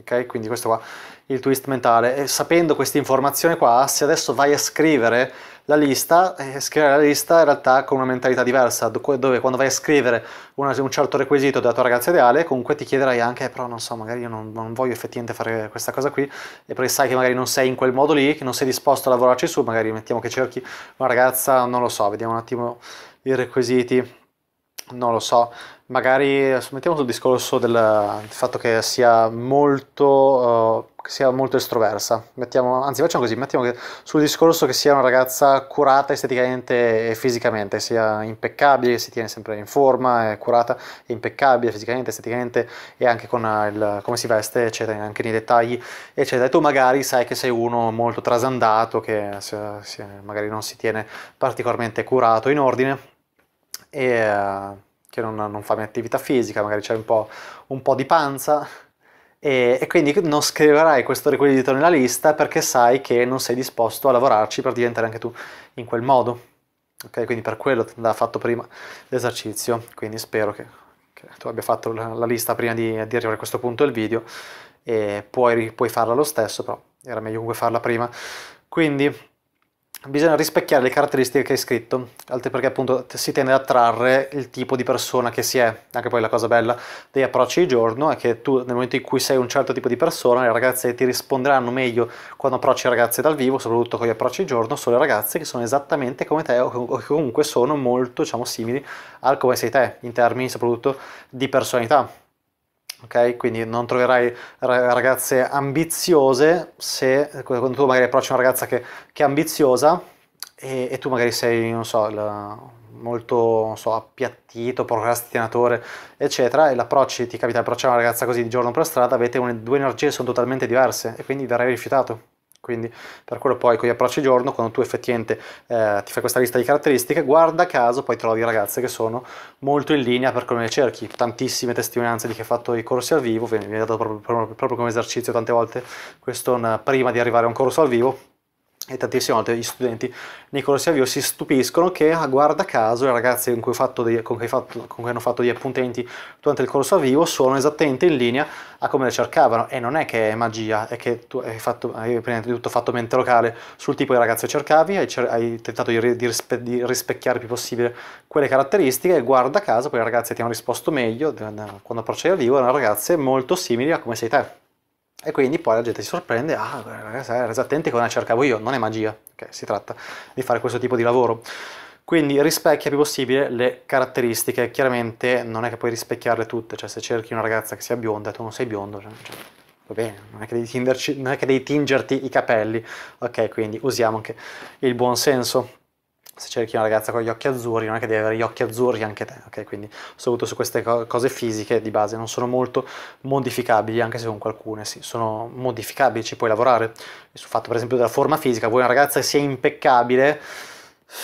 ok quindi questo qua il twist mentale e sapendo questa informazione qua se adesso vai a scrivere la lista e scrivere la lista in realtà con una mentalità diversa, dove quando vai a scrivere una, un certo requisito della tua ragazza ideale, comunque ti chiederai anche, eh, però non so, magari io non, non, voglio effettivamente fare questa cosa qui, e perché sai che magari non sei in quel modo lì, che non sei disposto a lavorarci su, magari mettiamo che cerchi una ragazza, non lo so, vediamo un attimo i requisiti, non lo so, magari mettiamo sul discorso del, del fatto che sia molto, uh, che sia molto estroversa. Mettiamo, anzi, facciamo così: mettiamo che, sul discorso che sia una ragazza curata esteticamente e fisicamente, sia impeccabile, si tiene sempre in forma, è curata, è impeccabile fisicamente, esteticamente e anche con eh, il, come si veste, eccetera, anche nei dettagli, eccetera. E tu magari sai che sei uno molto trasandato, che se, se magari non si tiene particolarmente curato in ordine. E, uh, che non, non fa mia attività fisica, magari c'è un, un po', di panza e, e, quindi non scriverai questo requisito nella lista perché sai che non sei disposto a lavorarci per diventare anche tu in quel modo. Ok, quindi per quello ti andava fatto prima l'esercizio, quindi spero che, che, tu abbia fatto la, la lista prima di, di arrivare a questo punto del video e puoi, puoi farla lo stesso, però era meglio comunque farla prima. Quindi bisogna rispecchiare le caratteristiche che hai scritto, altri perché appunto si tende ad attrarre il tipo di persona che si è, anche poi la cosa bella degli approcci di giorno è che tu nel momento in cui sei un certo tipo di persona le ragazze ti risponderanno meglio quando approcci ragazze dal vivo, soprattutto con gli approcci di giorno, sono le ragazze che sono esattamente come te o che comunque sono molto diciamo simili al come sei te in termini soprattutto di personalità ok? Quindi non troverai ragazze ambiziose se quando tu magari approcci una ragazza che, che è ambiziosa e, e, tu magari sei, non so, la, molto non so, appiattito, procrastinatore, eccetera, e l'approcci, ti capita di approcciare una ragazza così di giorno per strada, avete un, due energie che sono totalmente diverse e quindi verrai rifiutato. Quindi per quello poi con gli approcci giorno, quando tu effettivamente eh, ti fai questa lista di caratteristiche, guarda caso poi trovi ragazze che sono molto in linea per come le cerchi. Tantissime testimonianze di chi ha fatto i corsi al vivo, viene dato proprio, proprio, proprio come esercizio tante volte questo prima di arrivare a un corso al vivo, e tantissime volte gli studenti nei corsi avvio si stupiscono che a ah, guarda caso i ragazzi con cui, dei, con, cui fatto, con cui, hanno fatto gli appuntamenti durante il corso a vivo sono esattamente in linea a come le cercavano e non è che è magia, è che tu hai, fatto, hai prima di tutto fatto mente locale sul tipo di ragazzi che cercavi, hai, cer hai tentato di, rispe di, rispecchiare il più possibile quelle caratteristiche e guarda caso quelle ragazze ti hanno risposto meglio quando approcciavi a vivo erano ragazze molto simili a come sei te. E quindi poi la gente si sorprende, ah, ragazzi, resa come la cercavo io, non è magia, okay, si tratta di fare questo tipo di lavoro. Quindi rispecchia il più possibile le caratteristiche, chiaramente non è che puoi rispecchiarle tutte, cioè se cerchi una ragazza che sia bionda e tu non sei biondo, cioè, cioè, va bene, non è, tingerci, non è, che devi tingerti i capelli, ok? Quindi usiamo anche il buon senso se cerchi una ragazza con gli occhi azzurri, non è che devi avere gli occhi azzurri anche te, ok? Quindi soprattutto su queste cose fisiche di base non sono molto modificabili, anche se con qualcuno sì, sono modificabili, ci puoi lavorare. Sul fatto per esempio della forma fisica, vuoi una ragazza che sia impeccabile,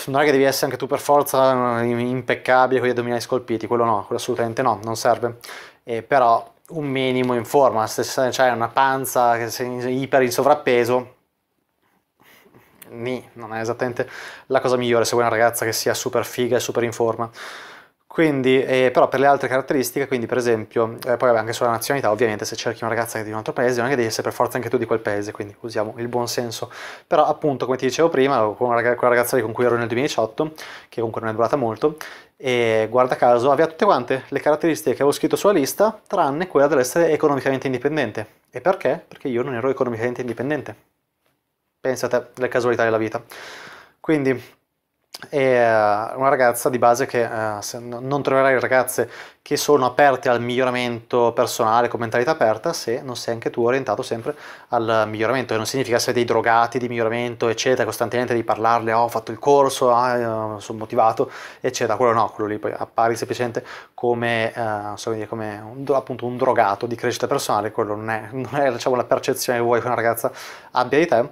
non è che devi essere anche tu per forza impeccabile con gli addominali scolpiti, quello no, quello assolutamente no, non serve. Eh, però un minimo in forma, se hai una panza che sei iper in sovrappeso, nì, non è esattamente la cosa migliore se vuoi una ragazza che sia super figa e super in forma. Quindi, eh, però per le altre caratteristiche, quindi per esempio, eh, poi anche sulla nazionalità, ovviamente se cerchi una ragazza che è di un altro paese, non è che devi essere per forza anche tu di quel paese, quindi usiamo il buon senso. Però appunto, come ti dicevo prima, con rag quella ragazza con cui ero nel 2018, che comunque non è durata molto, e guarda caso aveva tutte quante le caratteristiche che avevo scritto sulla lista, tranne quella dell'essere economicamente indipendente. E perché? Perché io non ero economicamente indipendente pensa a te, le casualità della vita. Quindi è eh, una ragazza di base che eh, non troverai ragazze che sono aperte al miglioramento personale con mentalità aperta se non sei anche tu orientato sempre al miglioramento e non significa essere dei drogati di miglioramento eccetera costantemente di parlarle oh, ho fatto il corso ah, eh, sono motivato eccetera quello no quello lì poi appari semplicemente come, eh, so dire, come un, appunto un drogato di crescita personale quello non è, non è diciamo, la percezione che vuoi che una ragazza abbia di te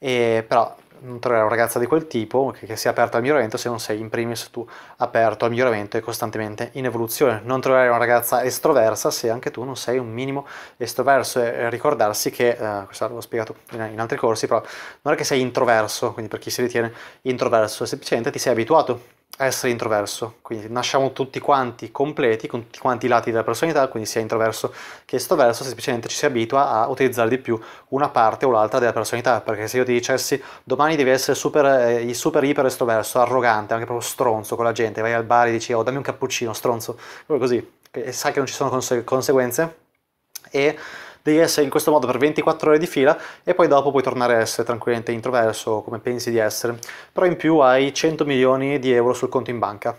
e, però non troverai una ragazza di quel tipo che, che sia aperta al miglioramento se non sei in primis tu aperto al miglioramento e costantemente in evoluzione. Non troverai una ragazza estroversa se anche tu non sei un minimo estroverso e ricordarsi che, eh, questo l'ho spiegato in, in, altri corsi, però non è che sei introverso, quindi per chi si ritiene introverso, semplicemente ti sei abituato a essere introverso, quindi nasciamo tutti quanti completi, con tutti quanti i lati della personalità, quindi sia introverso che estroverso, semplicemente ci si abitua a utilizzare di più una parte o l'altra della personalità, perché se io ti dicessi domani devi essere super, eh, super iper estroverso, arrogante, anche proprio stronzo con la gente, vai al bar e dici oh dammi un cappuccino stronzo, proprio così, e sai che non ci sono conse- conseguenze, e devi essere in questo modo per 24 ore di fila e poi dopo puoi tornare a essere tranquillamente introverso come pensi di essere, però in più hai 100 milioni di euro sul conto in banca.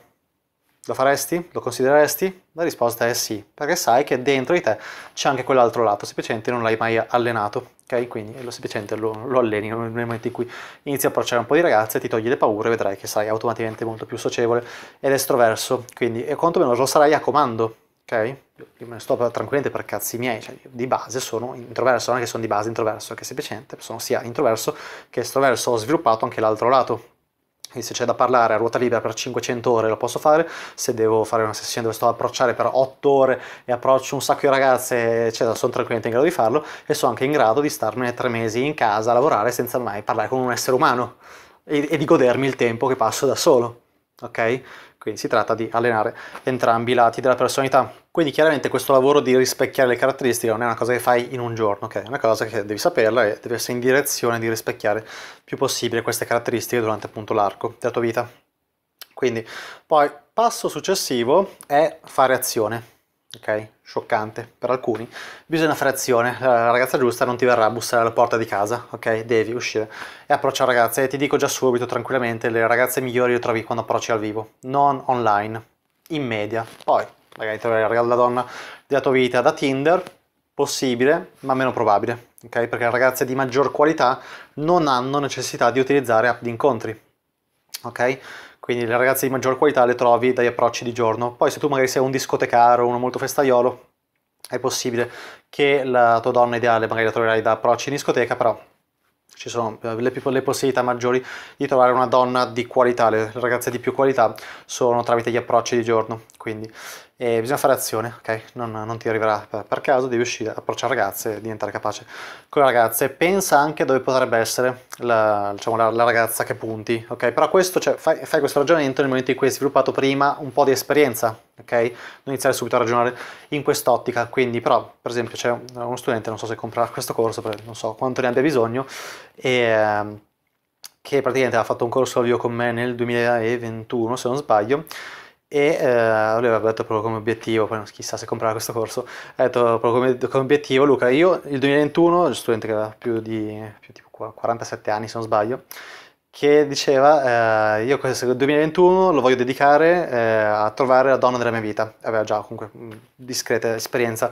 Lo faresti? Lo considereresti? La risposta è sì, perché sai che dentro di te c'è anche quell'altro lato, semplicemente non l'hai mai allenato, ok? Quindi lo semplicemente lo, lo alleni nel momento in cui inizi a approcciare un po' di ragazze, ti togli le paure e vedrai che sarai automaticamente molto più socievole ed estroverso, quindi e quantomeno lo sarai a comando, ok? Io me ne sto tranquillamente per cazzi miei, cioè di base sono introverso, non è che sono di base introverso, che semplicemente sono sia introverso che estroverso, ho sviluppato anche l'altro lato. Quindi se c'è da parlare a ruota libera per 500 ore lo posso fare, se devo fare una sessione dove sto ad approcciare per 8 ore e approccio un sacco di ragazze, eccetera, sono tranquillamente in grado di farlo e sono anche in grado di starmene 3 mesi in casa a lavorare senza mai parlare con un essere umano e, e di godermi il tempo che passo da solo, ok? Quindi si tratta di allenare entrambi i lati della personalità. Quindi chiaramente questo lavoro di rispecchiare le caratteristiche non è una cosa che fai in un giorno, ok? È una cosa che devi saperla e devi essere in direzione di rispecchiare più possibile queste caratteristiche durante appunto l'arco della tua vita. Quindi poi passo successivo è fare azione ok? Scioccante per alcuni. Bisogna fare azione, la ragazza giusta non ti verrà a bussare alla porta di casa, ok? Devi uscire e approccia ragazze e ti dico già subito tranquillamente, le ragazze migliori le trovi quando approcci al vivo, non online, in media. Poi magari troverai la donna della tua vita da Tinder, possibile, ma meno probabile, ok? Perché le ragazze di maggior qualità non hanno necessità di utilizzare app di incontri, ok? quindi le ragazze di maggior qualità le trovi dagli approcci di giorno. Poi se tu magari sei un discotecaro, uno molto festaiolo, è possibile che la tua donna ideale magari la troverai da approcci in discoteca, però ci sono eh, le, le, possibilità maggiori di trovare una donna di qualità, le ragazze di più qualità sono tramite gli approcci di giorno, quindi eh, bisogna fare azione, ok? Non, non ti arriverà per, per, caso, devi uscire, approcciare ragazze e diventare capace con le ragazze. Pensa anche dove potrebbe essere la, diciamo, la, la ragazza che punti, ok? Però questo, cioè, fai, fai, questo ragionamento nel momento in cui hai sviluppato prima un po' di esperienza, ok? Non iniziare subito a ragionare in quest'ottica, quindi però, per esempio, c'è uno studente, non so se comprerà questo corso, non so quanto ne abbia bisogno, e, ehm, che praticamente ha fatto un corso avvio con me nel 2021, se non sbaglio, e eh, lui aveva detto proprio come obiettivo, poi non chissà se comprerà questo corso, ha detto proprio come, come, obiettivo Luca, io il 2021, il studente che aveva più di più tipo 47 anni se non sbaglio, che diceva eh, io questo 2021 lo voglio dedicare eh, a trovare la donna della mia vita, aveva già comunque discreta esperienza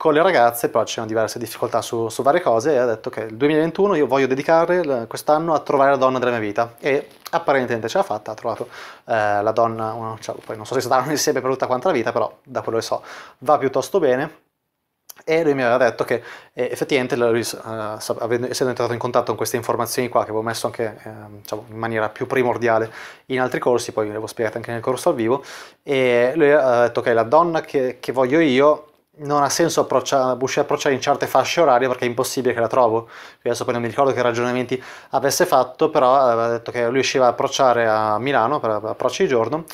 con le ragazze, però c'erano diverse difficoltà su, su, varie cose e ha detto che il 2021 io voglio dedicare eh, quest'anno a trovare la donna della mia vita e apparentemente ce l'ha fatta, ha trovato eh, la donna, una, cioè, poi non so se staranno insieme per tutta quanta la vita, però da quello che so va piuttosto bene e lui mi aveva detto che eh, effettivamente lui, eh, essendo entrato in contatto con queste informazioni qua che avevo messo anche eh, diciamo, in maniera più primordiale in altri corsi, poi le avevo spiegate anche nel corso al vivo, e lui ha detto che la donna che, che voglio io non ha senso approcciare, approcciare in certe fasce orarie perché è impossibile che la trovo. Adesso poi non mi ricordo che ragionamenti avesse fatto, però eh, aveva detto che lui usciva a approcciare a Milano per approcci di giorno,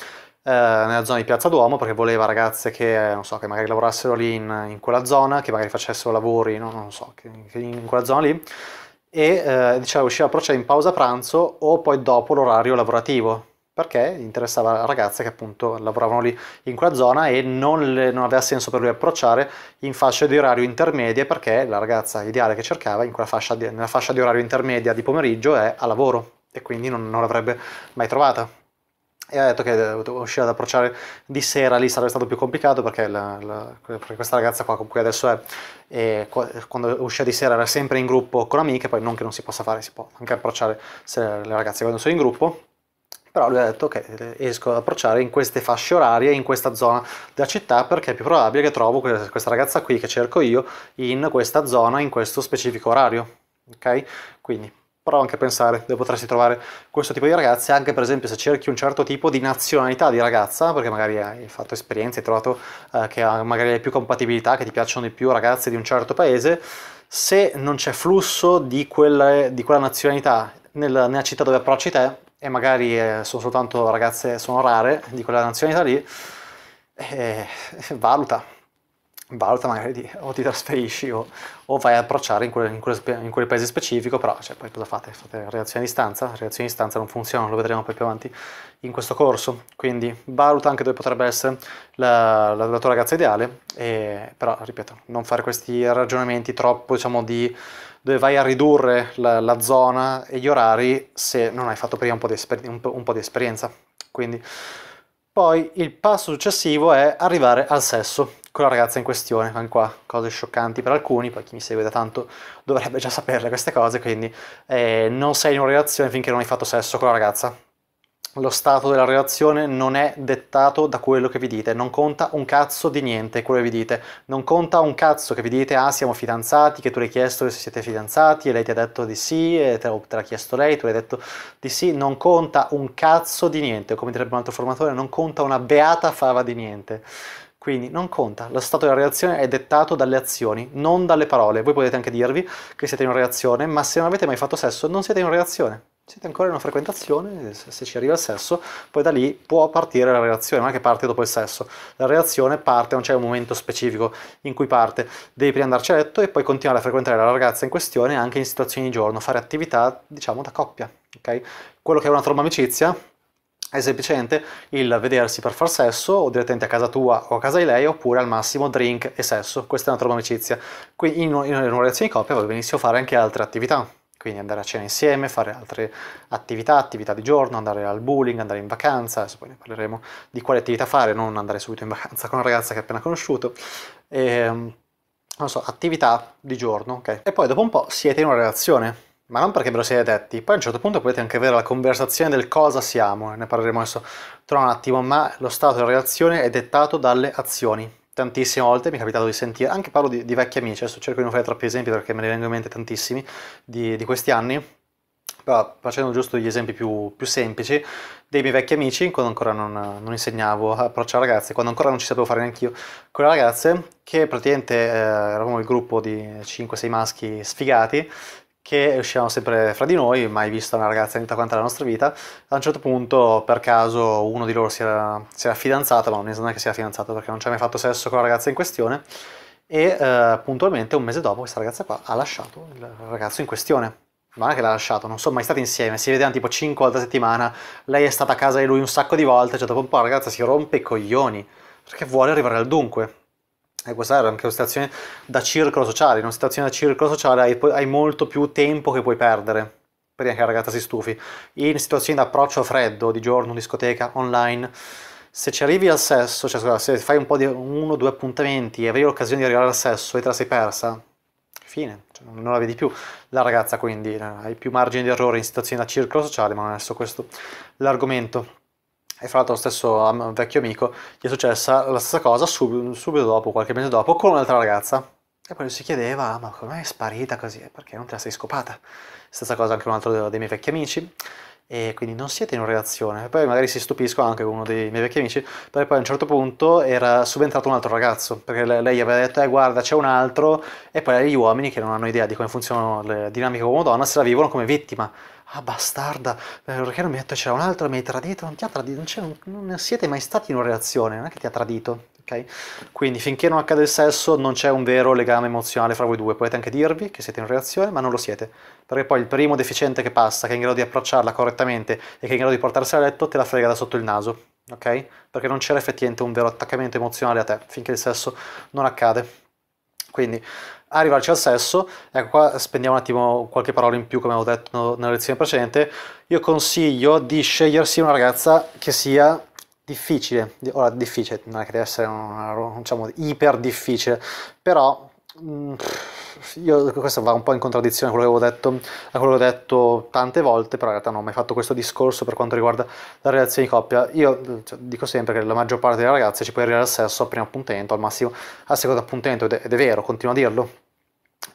eh, nella zona di Piazza Duomo, perché voleva ragazze che, so, che magari lavorassero lì in, in, quella zona, che magari facessero lavori, no? non so, in quella zona lì, e eh, diceva riusciva a approcciare in pausa pranzo o poi dopo l'orario lavorativo, perché interessava ragazze che appunto lavoravano lì in quella zona e non, le, non aveva senso per lui approcciare in fasce di orario intermedie perché la ragazza ideale che cercava fascia di, nella fascia di orario intermedia di pomeriggio è a lavoro e quindi non, non l'avrebbe mai trovata e ha detto che eh, uscire ad approcciare di sera lì sarebbe stato più complicato perché, la, la, perché questa ragazza qua con cui adesso è quando usciva di sera era sempre in gruppo con amiche poi non che non si possa fare si può anche approcciare se le ragazze quando sono in gruppo però lui ha detto che esco ad approcciare in queste fasce orarie, in questa zona della città, perché è più probabile che trovo questa ragazza qui che cerco io in questa zona, in questo specifico orario. Ok? Quindi provo anche a pensare dove potresti trovare questo tipo di ragazze, anche per esempio se cerchi un certo tipo di nazionalità di ragazza, perché magari hai fatto esperienze, hai trovato eh, che magari hai più compatibilità, che ti piacciono di più ragazze di un certo paese, se non c'è flusso di, quelle, di quella nazionalità nella, nella città dove approcci te, e magari eh, sono soltanto ragazze, sono rare, di quella nazionalità lì, eh, valuta, valuta magari di, o ti trasferisci o, o vai a approcciare in quel, in, quel, in quel, paese specifico, però cioè, poi cosa fate? Fate relazioni a distanza? Relazioni a distanza non funzionano, lo vedremo poi più avanti in questo corso, quindi valuta anche dove potrebbe essere la, la, la tua ragazza ideale, e, però ripeto, non fare questi ragionamenti troppo diciamo di dove vai a ridurre la, la, zona e gli orari se non hai fatto prima un po, un, po', un po' di, esperienza. Quindi. Poi il passo successivo è arrivare al sesso con la ragazza in questione, anche qua cose scioccanti per alcuni, poi chi mi segue da tanto dovrebbe già saperle queste cose, quindi eh, non sei in una relazione finché non hai fatto sesso con la ragazza, lo stato della relazione non è dettato da quello che vi dite, non conta un cazzo di niente quello che vi dite, non conta un cazzo che vi dite ah siamo fidanzati, che tu le hai chiesto se siete fidanzati e lei ti ha detto di sì, e te, te l'ha chiesto lei, tu le hai detto di sì, non conta un cazzo di niente, come direbbe un altro formatore, non conta una beata fava di niente. Quindi non conta, lo stato della reazione è dettato dalle azioni, non dalle parole. Voi potete anche dirvi che siete in una reazione, ma se non avete mai fatto sesso non siete in una reazione. Siete ancora in una frequentazione, se ci arriva il sesso, poi da lì può partire la reazione, non è che parte dopo il sesso. La reazione parte, non c'è un momento specifico in cui parte. Devi prima andarci a letto e poi continuare a frequentare la ragazza in questione anche in situazioni di giorno, fare attività, diciamo, da coppia, ok? Quello che è una tromba amicizia è semplicemente il vedersi per far sesso o direttamente a casa tua o a casa di lei oppure al massimo drink e sesso. Questa è una tromba amicizia. Qui in, in una relazione di coppia va benissimo fare anche altre attività. Quindi andare a cena insieme, fare altre attività, attività di giorno, andare al bowling, andare in vacanza, adesso poi ne parleremo di quale attività fare, non andare subito in vacanza con una ragazza che ho appena conosciuto. E, ehm, non so, attività di giorno, ok? E poi dopo un po' siete in una relazione, ma non perché me lo siete detti. Poi a un certo punto potete anche avere la conversazione del cosa siamo, ne parleremo adesso tra un attimo, ma lo stato della relazione è dettato dalle azioni. Tantissime volte mi è capitato di sentire, anche parlo di, di vecchi amici, adesso cerco di non fare troppi esempi perché me ne vengono in mente tantissimi di, di questi anni, però facendo giusto gli esempi più, più, semplici, dei miei vecchi amici, quando ancora non, non insegnavo a approcciare ragazze, quando ancora non ci sapevo fare neanche io, con le ragazze, che praticamente eh, eravamo il gruppo di 5-6 maschi sfigati, che uscivamo sempre fra di noi, mai visto una ragazza in tutta la nostra vita. A un certo punto, per caso, uno di loro si era, si era fidanzato, ma non è che si era fidanzato perché non ci aveva mai fatto sesso con la ragazza in questione, e eh, puntualmente un mese dopo questa ragazza qua ha lasciato il ragazzo in questione. Ma non è che l'ha lasciato, non sono mai stati insieme, si vedevano tipo 5 volte a settimana, lei è stata a casa di lui un sacco di volte, cioè dopo un certo po' la ragazza si rompe i coglioni, perché vuole arrivare al dunque. E questa era anche una situazione da circolo sociale. In una situazione da circolo sociale hai, hai molto più tempo che puoi perdere prima che la ragazza si stufi. In situazioni di approccio freddo, di giorno, discoteca, online, se ci arrivi al sesso, cioè scusa, se fai un po' di uno o due appuntamenti e avrai l'occasione di arrivare al sesso e te la sei persa, fine, cioè, non la vedi più la ragazza, quindi eh, hai più margine di errore in situazioni da circolo sociale, ma adesso questo l'argomento e fra l'altro lo stesso vecchio amico gli è successa la stessa cosa subito, subito dopo, qualche mese dopo, con un'altra ragazza. E poi si chiedeva, ma come è sparita così? Perché non te la sei scopata? Stessa cosa anche un altro dei miei vecchi amici. E quindi non siete in una relazione. poi magari si stupisco anche con uno dei miei vecchi amici, perché poi a un certo punto era subentrato un altro ragazzo, perché lei aveva detto, eh guarda c'è un altro, e poi gli uomini che non hanno idea di come funzionano le dinamiche uomo-donna se la vivono come vittima ah bastarda, eh, perché non mi hai detto c'era un altro, mi hai tradito, non ti ha tradito, non, non, siete mai stati in una relazione, non è che ti ha tradito. Okay? Quindi finché non accade il sesso non c'è un vero legame emozionale fra voi due, potete anche dirvi che siete in reazione, ma non lo siete, perché poi il primo deficiente che passa, che è in grado di approcciarla correttamente e che è in grado di portarsela a letto, te la frega da sotto il naso, ok? Perché non c'era effettivamente un vero attaccamento emozionale a te finché il sesso non accade. Quindi arrivarci al sesso, ecco qua spendiamo un attimo qualche parola in più come avevo detto nella lezione precedente, io consiglio di scegliersi una ragazza che sia difficile, ora difficile, non è che deve essere una, diciamo iper difficile, però... Mm, io, questo va un po' in contraddizione a quello, che avevo detto, a quello che ho detto tante volte, però in realtà non ho mai fatto questo discorso per quanto riguarda la relazione di coppia. Io cioè, dico sempre che la maggior parte delle ragazze ci può arrivare al sesso al primo appuntamento, al massimo al secondo appuntamento, ed è, ed è vero, continuo a dirlo.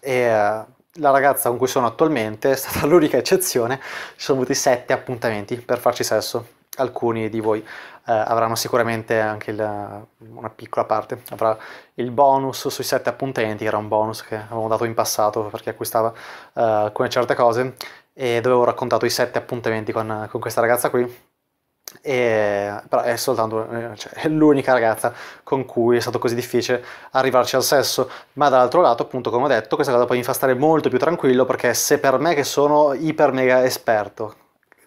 E, uh, la ragazza con cui sono attualmente è stata l'unica eccezione, ci sono avuti sette appuntamenti per farci sesso, alcuni di voi eh, avranno sicuramente anche il, una piccola parte, avrà il bonus sui sette appuntamenti, che era un bonus che avevamo dato in passato perché acquistava eh, alcune certe cose, e dove avevo raccontato i sette appuntamenti con, con questa ragazza qui, e, però è soltanto eh, cioè, è l'unica ragazza con cui è stato così difficile arrivarci al sesso ma dall'altro lato appunto come ho detto questa cosa poi mi fa stare molto più tranquillo perché se per me che sono iper mega esperto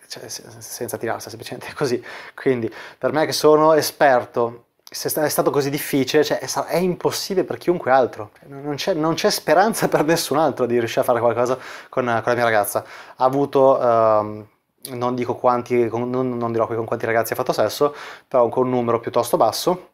cioè, senza tirarsi, semplicemente così. Quindi per me che sono esperto, se è stato così difficile, cioè, è impossibile per chiunque altro. Cioè, non c'è, non c'è, speranza per nessun altro di riuscire a fare qualcosa con, con la mia ragazza. Ha avuto... Um, non, quanti, non, non dirò qui con quanti ragazzi ha fatto sesso, però con un numero piuttosto basso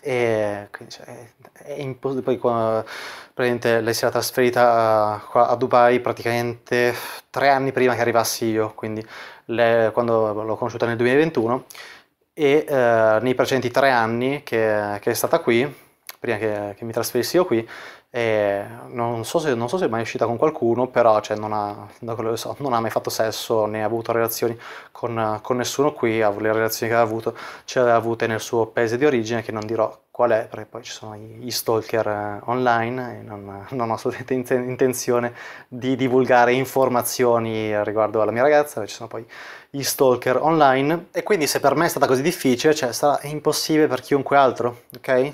e quindi, cioè, poi quando, lei si era trasferita eh, a, a, Dubai praticamente tre anni prima che arrivassi io, quindi le, quando l'ho conosciuta nel 2021 e eh, nei precedenti tre anni che, che, è stata qui, prima che, che mi trasferissi io qui, non so, se, non, so se, è mai uscita con qualcuno, però cioè, non, ha, da quello che so, non ha mai fatto sesso né ha avuto relazioni con, con nessuno qui, le relazioni che ha avuto ce le ha avute nel suo paese di origine che non dirò qual è, perché poi ci sono gli stalker eh, online e non, non ho assolutamente intenzione di divulgare informazioni riguardo alla mia ragazza, ci sono poi gli stalker online e quindi se per me è stata così difficile, cioè sarà impossibile per chiunque altro, ok?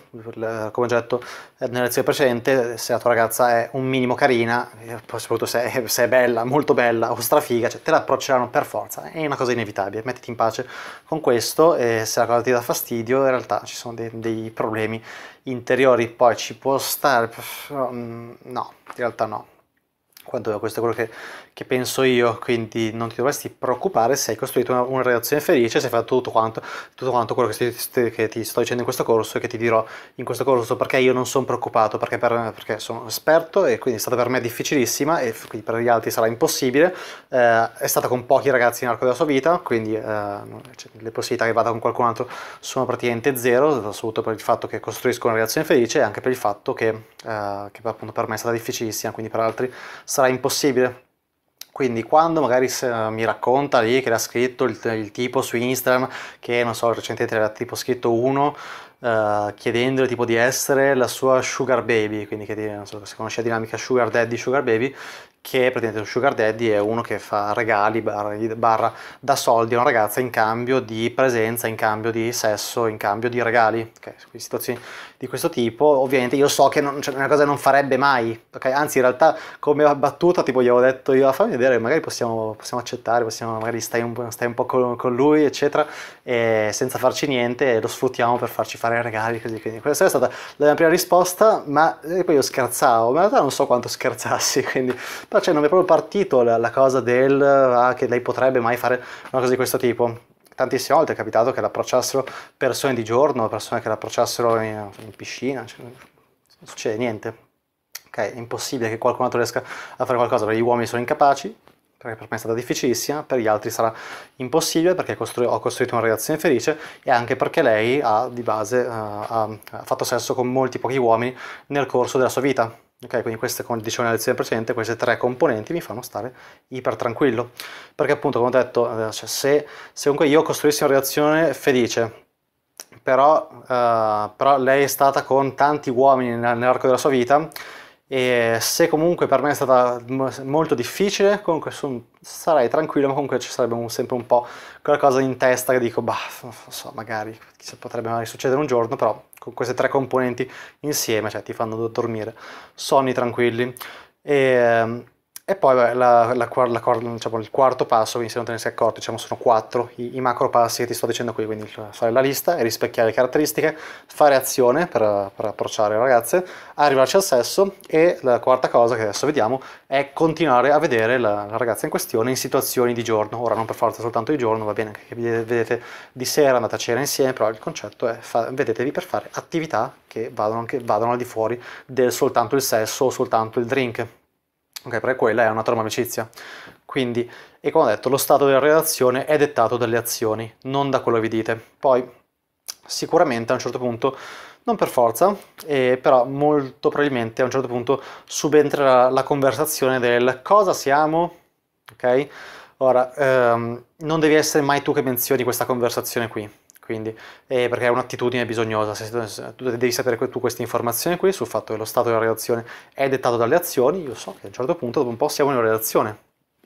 Come ho già detto eh, nella lezione precedente, se la tua ragazza è un minimo carina, eh, soprattutto se è, se è bella, molto bella o strafiga, cioè te la approcceranno per forza, è una cosa inevitabile, mettiti in pace con questo e se la cosa ti dà fastidio in realtà ci sono dei, dei problemi problemi interiori poi ci può stare, mm, no, in realtà no. Quanto questo è quello che che penso io, quindi non ti dovresti preoccupare se hai costruito una, una relazione felice, se hai fatto tutto quanto, tutto quanto quello che, sti, che ti, sto dicendo in questo corso e che ti dirò in questo corso, perché io non sono preoccupato, perché, per, perché sono esperto e quindi è stata per me difficilissima e quindi per gli altri sarà impossibile, eh, è stata con pochi ragazzi nell'arco della sua vita, quindi eh, cioè, le possibilità che vada con qualcun altro sono praticamente zero, soprattutto per il fatto che costruisco una relazione felice e anche per il fatto che, eh, che appunto per me è stata difficilissima, quindi per altri sarà impossibile. Quindi quando magari eh, mi racconta lì che l'ha scritto il, il, tipo su Instagram, che non so, recentemente era tipo scritto uno, Uh, chiedendole tipo di essere la sua sugar baby, quindi che non so se conosce la dinamica sugar daddy, sugar baby, che praticamente lo sugar daddy è uno che fa regali barra, barra dà soldi a una ragazza in cambio di presenza, in cambio di sesso, in cambio di regali, ok? situazioni di questo tipo, ovviamente io so che non, cioè, una cosa che non farebbe mai, ok? anzi in realtà come battuta tipo gli avevo detto io, ah, fammi vedere, magari possiamo, possiamo accettare, possiamo, magari stai un, stai un po' con, con, lui eccetera, e senza farci niente e lo sfruttiamo per farci fare regali così, quindi questa è stata la mia prima risposta, ma eh, poi io scherzavo, ma in realtà non so quanto scherzassi, quindi però cioè, non mi è proprio partito la, la cosa del ah, che lei potrebbe mai fare una cosa di questo tipo tantissime volte è capitato che l'approcciassero persone di giorno, persone che l'approcciassero in, in piscina, cioè, non succede niente. Ok, è impossibile che qualcun altro riesca a fare qualcosa, perché gli uomini sono incapaci, perché per me è stata difficilissima, per gli altri sarà impossibile perché costru- ho costruito una relazione felice e anche perché lei ha di base uh, ha fatto sesso con molti pochi uomini nel corso della sua vita Ok, quindi queste, come dicevo nella lezione precedente, queste tre componenti mi fanno stare iper tranquillo, perché appunto, come ho detto, eh, cioè, se, se, comunque io costruissi una reazione felice, però, eh, però lei è stata con tanti uomini nell'arco della sua vita, e se comunque per me è stata molto difficile, comunque sono, sarei tranquillo, ma comunque ci sarebbe un, sempre un po' qualcosa in testa che dico, bah, non so, magari chissà, potrebbe magari succedere un giorno, però con queste tre componenti insieme, cioè ti fanno dormire sonni tranquilli. E, e poi vabbè, la, la, la, diciamo, il quarto passo, quindi se non te ne sei accorto, diciamo, sono quattro i, i, macro passi che ti sto dicendo qui, quindi fare la lista e rispecchiare le caratteristiche, fare azione per, per approcciare le ragazze, arrivarci al sesso e la quarta cosa che adesso vediamo è continuare a vedere la, la ragazza in questione in situazioni di giorno, ora non per forza soltanto di giorno, va bene anche che vedete di sera, andate a cena insieme, però il concetto è fa, vedetevi per fare attività che vadano, che vadano al di fuori del soltanto il sesso o soltanto il drink ok? Perché quella è una trama amicizia. Quindi, e come ho detto, lo stato della relazione è dettato dalle azioni, non da quello che vi dite. Poi, sicuramente a un certo punto, non per forza, eh, però molto probabilmente a un certo punto subentrerà la conversazione del cosa siamo, ok? Ora, ehm, non devi essere mai tu che menzioni questa conversazione qui, quindi, eh, perché è un'attitudine bisognosa, se tu devi sapere que tu queste informazioni qui sul fatto che lo stato della relazione è dettato dalle azioni, io so che a un certo punto dopo un po' siamo in una relazione,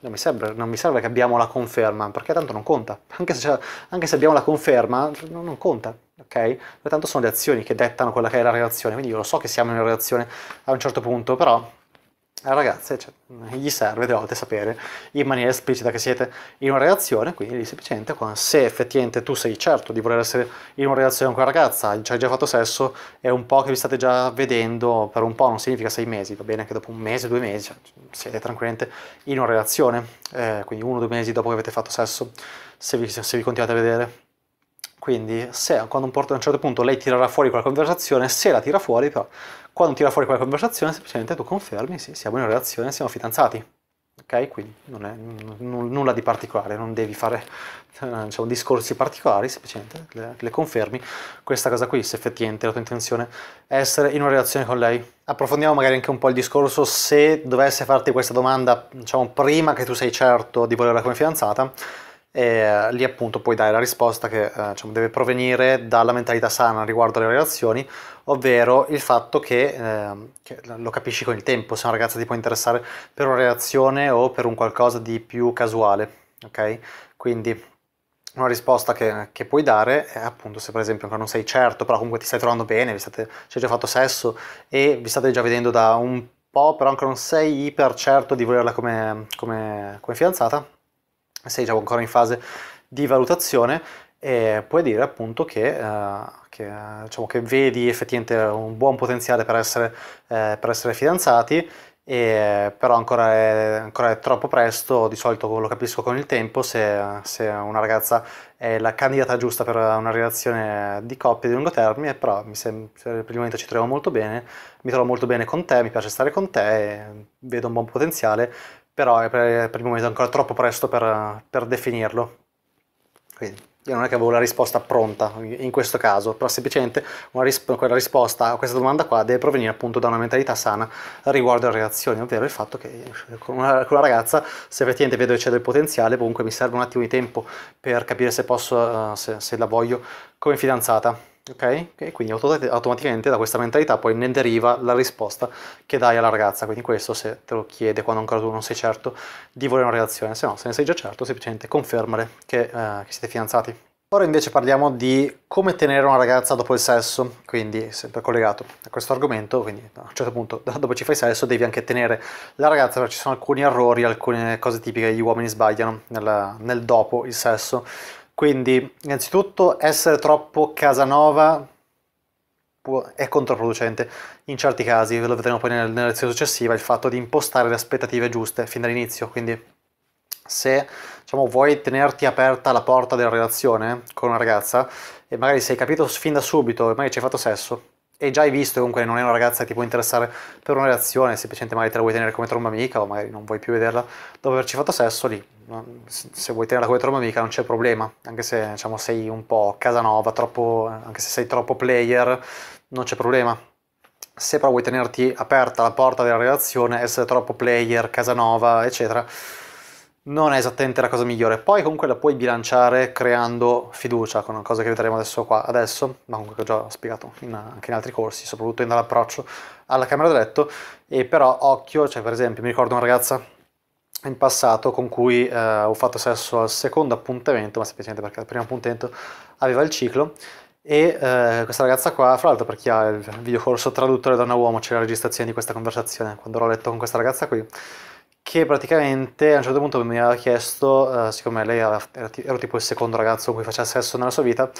non mi, serve, non mi serve che abbiamo la conferma, perché tanto non conta, anche se, anche se abbiamo la conferma non, non conta, ok? Pertanto sono le azioni che dettano quella che è la relazione, quindi io lo so che siamo in una relazione a un certo punto, però eh, ragazze eh, cioè, gli serve delle volte sapere in maniera esplicita che siete in una relazione, quindi lì semplicemente se effettivamente tu sei certo di voler essere in una relazione con quella ragazza, ci hai già fatto sesso, è un po' che vi state già vedendo, per un po' non significa sei mesi, va bene che dopo un mese, due mesi cioè, siete tranquillamente in una relazione, eh, quindi uno o due mesi dopo che avete fatto sesso, se vi, se vi continuate a vedere. Quindi se quando a un certo punto lei tirerà fuori quella conversazione, se la tira fuori però quando tira fuori quella conversazione, semplicemente tu confermi, sì, siamo in relazione, siamo fidanzati. Ok? Quindi non è n- nulla di particolare, non devi fare diciamo, discorsi particolari, semplicemente le, le confermi questa cosa qui, se effettivamente la tua intenzione è essere in una relazione con lei. Approfondiamo magari anche un po' il discorso se dovesse farti questa domanda, diciamo, prima che tu sei certo di volerla come fidanzata e eh, lì appunto puoi dare la risposta che eh, diciamo, deve provenire dalla mentalità sana riguardo alle relazioni, ovvero il fatto che, eh, che, lo capisci con il tempo, se una ragazza ti può interessare per una relazione o per un qualcosa di più casuale, ok? Quindi una risposta che, che puoi dare è appunto se per esempio ancora non sei certo, però comunque ti stai trovando bene, vi state, c'è già fatto sesso e vi state già vedendo da un po', però ancora non sei iper certo di volerla come, come, come fidanzata, sei diciamo, ancora in fase di valutazione e puoi dire appunto che, eh, che, diciamo, che vedi effettivamente un buon potenziale per essere, eh, per essere fidanzati e, però ancora è, ancora è, troppo presto, di solito lo capisco con il tempo, se, se, una ragazza è la candidata giusta per una relazione di coppia di lungo termine, però mi sem- per il momento ci troviamo molto bene, mi trovo molto bene con te, mi piace stare con te, vedo un buon potenziale, però è eh, eh, per, il momento ancora troppo presto per, eh, per definirlo. Quindi io non è che avevo la risposta pronta in questo caso, però semplicemente risp quella risposta a questa domanda qua deve provenire appunto da una mentalità sana riguardo alle relazioni, ovvero il fatto che con una, con una ragazza se effettivamente vedo che c'è del potenziale, comunque mi serve un attimo di tempo per capire se posso, uh, se, se la voglio come fidanzata. Ok? okay? Quindi automaticamente da questa mentalità poi ne deriva la risposta che dai alla ragazza. Quindi questo se te lo chiede quando ancora tu non sei certo di volere una relazione, se no, se ne sei già certo, semplicemente confermare che, eh, che siete fidanzati. Ora invece parliamo di come tenere una ragazza dopo il sesso, quindi sempre collegato a questo argomento, quindi a un certo punto dopo ci fai sesso devi anche tenere la ragazza perché ci sono alcuni errori, alcune cose tipiche che gli uomini sbagliano nel, nel dopo il sesso quindi, innanzitutto, essere troppo casanova è controproducente in certi casi, lo vedremo poi nella lezione successiva, il fatto di impostare le aspettative giuste fin dall'inizio, quindi se diciamo, vuoi tenerti aperta la porta della relazione con una ragazza e magari sei capito fin da subito e magari ci hai fatto sesso, e già hai visto comunque non è una ragazza che ti può interessare per una relazione, semplicemente magari te la vuoi tenere come tromba amica o magari non vuoi più vederla dopo averci fatto sesso lì. Se vuoi tenerla come tromba amica non c'è problema, anche se diciamo sei un po' casanova, troppo, anche se sei troppo player, non c'è problema. Se però vuoi tenerti aperta la porta della relazione, essere troppo player, casanova, eccetera, non è esattamente la cosa migliore. Poi comunque la puoi bilanciare creando fiducia, con una cosa che vedremo adesso qua adesso, ma comunque ho già spiegato in, anche in altri corsi, soprattutto nell'approccio alla camera da letto. E però occhio, cioè per esempio mi ricordo una ragazza in passato con cui eh, ho fatto sesso al secondo appuntamento, ma semplicemente perché al primo appuntamento aveva il ciclo, e eh, questa ragazza qua, fra l'altro per chi ha il videocorso traduttore donna uomo, c'è la registrazione di questa conversazione quando l'ho letto con questa ragazza qui, che praticamente a un certo punto mi aveva chiesto, eh, siccome lei era, ero tipo il secondo ragazzo con cui faceva sesso nella sua vita,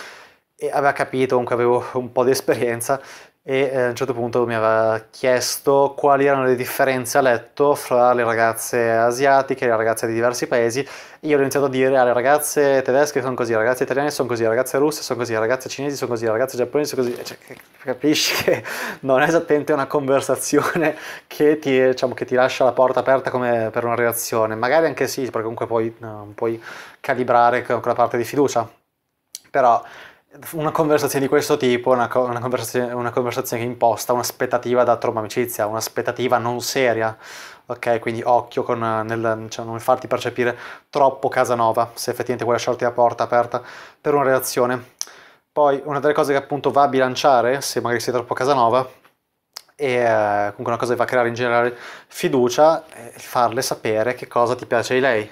e aveva capito, comunque avevo un po' di esperienza, e eh, a un certo punto mi aveva chiesto quali erano le differenze a letto fra le ragazze asiatiche e le ragazze di diversi paesi. E Io ho iniziato a dire alle ah, ragazze tedesche sono così, le ragazze italiane sono così, le ragazze russe sono così, le ragazze cinesi sono così, le ragazze giapponesi sono così. Cioè, capisci che non è esattamente una conversazione che ti, diciamo, che ti lascia la porta aperta per una reazione. Magari anche sì, perché comunque poi no, eh, puoi calibrare quella parte di fiducia. Però una conversazione di questo tipo, una, co- una, conversazione, una conversazione che imposta un'aspettativa da troppa amicizia, un'aspettativa non seria, ok? Quindi occhio con, nel, cioè, non farti percepire troppo Casanova, se effettivamente vuoi lasciarti la porta aperta per una reazione. Poi una delle cose che appunto va a bilanciare, se magari sei troppo Casanova, e eh, comunque una cosa che va a creare in generale fiducia, è farle sapere che cosa ti piace di lei.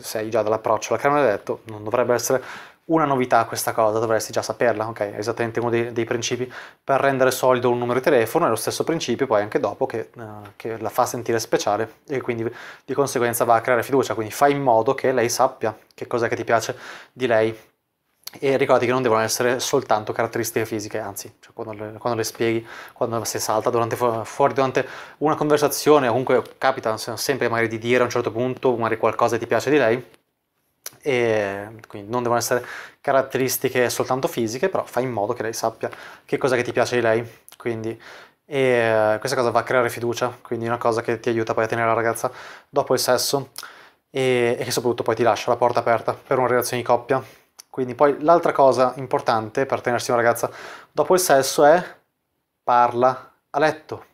Sei già dall'approccio alla camera detto, non dovrebbe essere una novità questa cosa, dovresti già saperla, ok? È esattamente uno dei, dei, principi per rendere solido un numero di telefono, è lo stesso principio poi anche dopo che, eh, che, la fa sentire speciale e quindi di conseguenza va a creare fiducia, quindi fai in modo che lei sappia che cosa che ti piace di lei e ricordati che non devono essere soltanto caratteristiche fisiche, anzi, cioè quando, le, quando, le, spieghi, quando si salta durante, fuori durante una conversazione, comunque capita sempre magari di dire a un certo punto magari qualcosa ti piace di lei, e quindi non devono essere caratteristiche soltanto fisiche, però fai in modo che lei sappia che cosa che ti piace di lei. Quindi e questa cosa va a creare fiducia, quindi è una cosa che ti aiuta poi a tenere la ragazza dopo il sesso e, e che soprattutto poi ti lascia la porta aperta per una relazione di coppia. Quindi poi l'altra cosa importante per tenersi una ragazza dopo il sesso è parla a letto.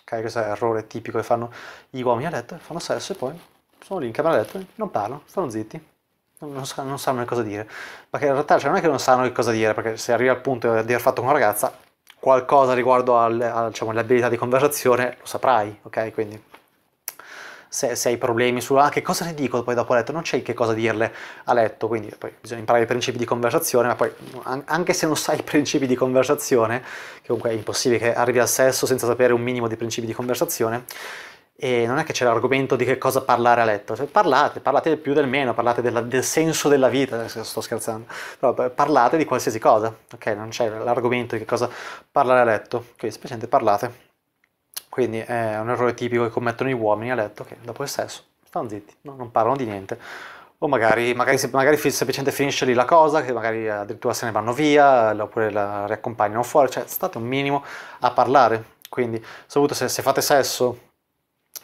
Ok, questo è l'errore tipico che fanno gli uomini a letto, fanno sesso e poi sono lì in camera a letto, non parlano, stanno zitti, non, sa, non, sanno cosa dire. Perché in realtà cioè, non è che non sanno che cosa dire, perché se arrivi al punto di aver fatto con una ragazza, qualcosa riguardo alle al, diciamo, abilità di conversazione lo saprai, ok? Quindi se, se, hai problemi su ah, che cosa ne dico poi dopo a letto, non c'è che cosa dirle a letto, quindi poi bisogna imparare i principi di conversazione, ma poi anche se non sai i principi di conversazione, che comunque è impossibile che arrivi al sesso senza sapere un minimo di principi di conversazione, e non è che c'è l'argomento di che cosa parlare a letto, cioè, parlate, parlate del più del meno, parlate della, del senso della vita, eh, sto scherzando, però eh, parlate di qualsiasi cosa, ok? Non c'è l'argomento di che cosa parlare a letto, quindi semplicemente parlate. Quindi è un errore tipico che commettono gli uomini a letto, che dopo il sesso stanno zitti, no? non parlano di niente. O magari, magari, magari semplicemente finisce lì la cosa, che magari addirittura se ne vanno via, eh, oppure la riaccompagnano fuori, cioè state un minimo a parlare. Quindi, soprattutto se, se fate sesso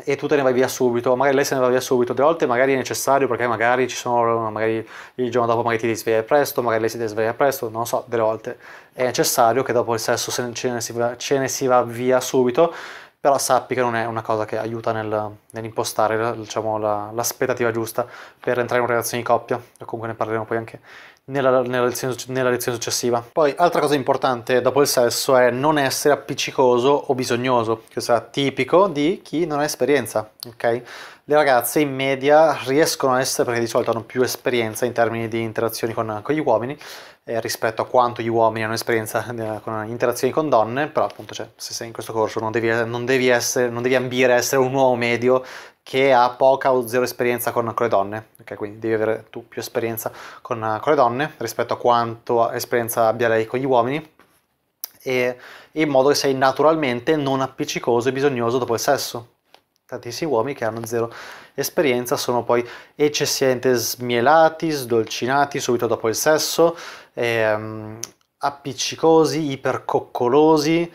e tu te ne vai via subito, magari lei se ne va via subito, delle volte magari è necessario perché magari ci sono, magari il giorno dopo magari ti risveglia presto, magari lei si sveglia presto, non so, delle volte è necessario che dopo il sesso se ne, ce, ne si va, ce ne si va via subito, però sappi che non è una cosa che aiuta nel, nell'impostare diciamo, la, l'aspettativa giusta per entrare in una relazione di coppia, comunque ne parleremo poi anche nella, nella, lezione, nella, lezione, successiva. Poi, altra cosa importante dopo il sesso è non essere appiccicoso o bisognoso, che sarà tipico di chi non ha esperienza, ok? Le ragazze in media riescono a essere, perché di solito hanno più esperienza in termini di interazioni con, con gli uomini, eh, rispetto a quanto gli uomini hanno esperienza eh, con interazioni con donne, però appunto cioè, se sei in questo corso non devi, non devi, essere, non devi ambire a essere un uomo medio, che ha poca o zero esperienza con, con le donne, ok? quindi devi avere tu più esperienza con, eh, con le donne rispetto a quanto esperienza abbia lei con gli uomini e in modo che sei naturalmente non appiccicoso e bisognoso dopo il sesso. Tantissimi uomini che hanno zero esperienza sono poi eccessivamente smielati, sdolcinati subito dopo il sesso, ehm, appiccicosi, ipercoccolosi,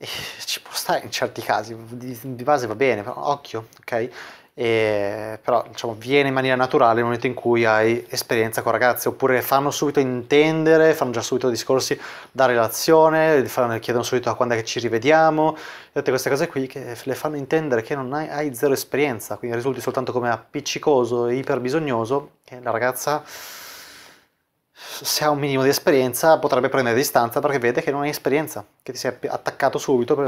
ci può stare in certi casi, di, base va bene, però occhio, ok? E, però diciamo, viene in maniera naturale nel momento in cui hai esperienza con ragazzi, oppure fanno subito intendere, fanno già subito discorsi da relazione, fanno, chiedono subito a ah, quando è che ci rivediamo, tutte queste cose qui che le fanno intendere che non hai, hai zero esperienza, quindi risulti soltanto come appiccicoso e iperbisognoso, e la ragazza se ha un minimo di esperienza potrebbe prendere distanza perché vede che non hai esperienza, che ti sei attaccato subito per,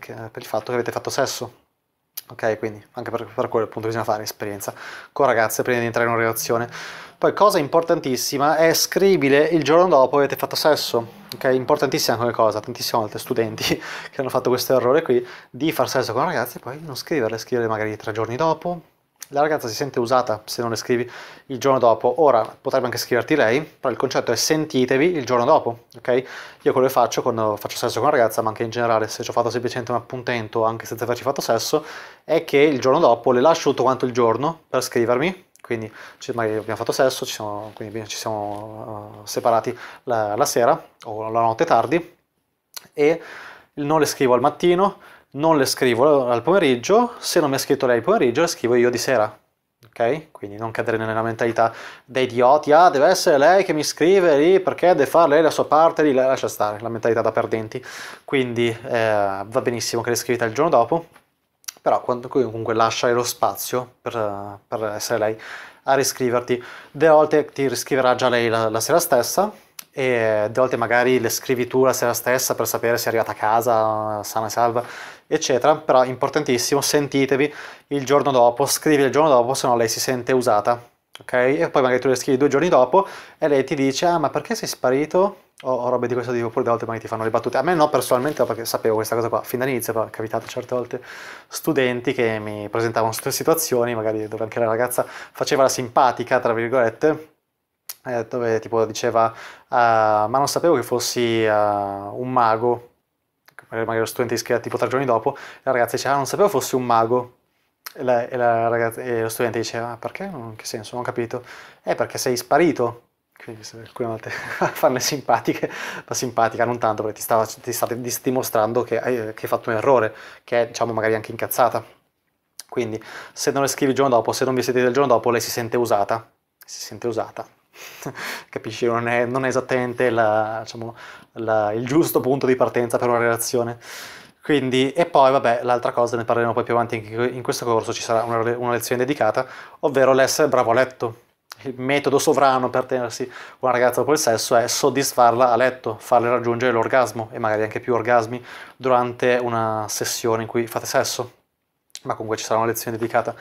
eh, per il fatto che avete fatto sesso. Ok, quindi anche per, per quello appunto bisogna fare esperienza con ragazze prima di entrare in una relazione. Poi cosa importantissima è scrivibile il giorno dopo che avete fatto sesso. Ok, importantissima come cosa, tantissime volte studenti che hanno fatto questo errore qui di far sesso con ragazze e poi non scriverle, scrivere magari tre giorni dopo, la ragazza si sente usata se non le scrivi il giorno dopo. Ora potrebbe anche scriverti lei, però il concetto è sentitevi il giorno dopo, ok? Io quello che faccio quando faccio sesso con una ragazza, ma anche in generale, se ci ho fatto semplicemente un appuntento, anche senza averci fatto sesso, è che il giorno dopo le lascio tutto quanto il giorno per scrivermi, quindi abbiamo fatto sesso, ci siamo, quindi ci siamo uh, separati la, la sera o la notte tardi e non le scrivo al mattino, non le scrivo al pomeriggio, se non mi ha scritto lei al pomeriggio le scrivo io di sera. Ok? Quindi non cadere nella mentalità dei idioti, ah deve essere lei che mi scrive lì perché deve fare lei la sua parte lì, lascia stare, la mentalità da perdenti. Quindi eh, va benissimo che le scrivete il giorno dopo, però comunque lascia lo spazio per, per essere lei a riscriverti. Delle volte ti riscriverà già lei la, la sera stessa, e delle eh, volte magari le scrivi tu la sera stessa per sapere se è arrivata a casa sana e salva eccetera però importantissimo sentitevi il giorno dopo scrivi il giorno dopo se no lei si sente usata ok e poi magari tu le scrivi due giorni dopo e lei ti dice ah ma perché sei sparito o, o robe di questo tipo oppure delle volte magari ti fanno le battute a me no personalmente perché sapevo questa cosa qua fin dall'inizio però è capitato certe volte studenti che mi presentavano queste situazioni magari dove anche la ragazza faceva la simpatica tra virgolette dove tipo diceva uh, ma non sapevo che fossi uh, un mago, magari lo studente scriveva tipo tre giorni dopo, e la ragazza diceva ah, non sapevo fossi un mago. E, la, e, la ragazza, e lo studente diceva ah, perché? In che senso? Non ho capito. è eh, perché sei sparito quindi alcune volte farle simpatiche, ma simpatica non tanto perché ti, stava, ti sta dimostrando che hai, che hai, fatto un errore, che è diciamo magari anche incazzata. Quindi se non le scrivi il giorno dopo, se non vi siete il giorno dopo, lei si sente usata, si sente usata. capisci, non è, non è esattamente la, diciamo, la, il giusto punto di partenza per una relazione. Quindi, e poi vabbè, l'altra cosa, ne parleremo poi più avanti in questo corso, ci sarà una, una lezione dedicata, ovvero l'essere bravo a letto. Il metodo sovrano per tenersi una ragazza dopo il sesso è soddisfarla a letto, farle raggiungere l'orgasmo e magari anche più orgasmi durante una sessione in cui fate sesso. Ma comunque ci sarà una lezione dedicata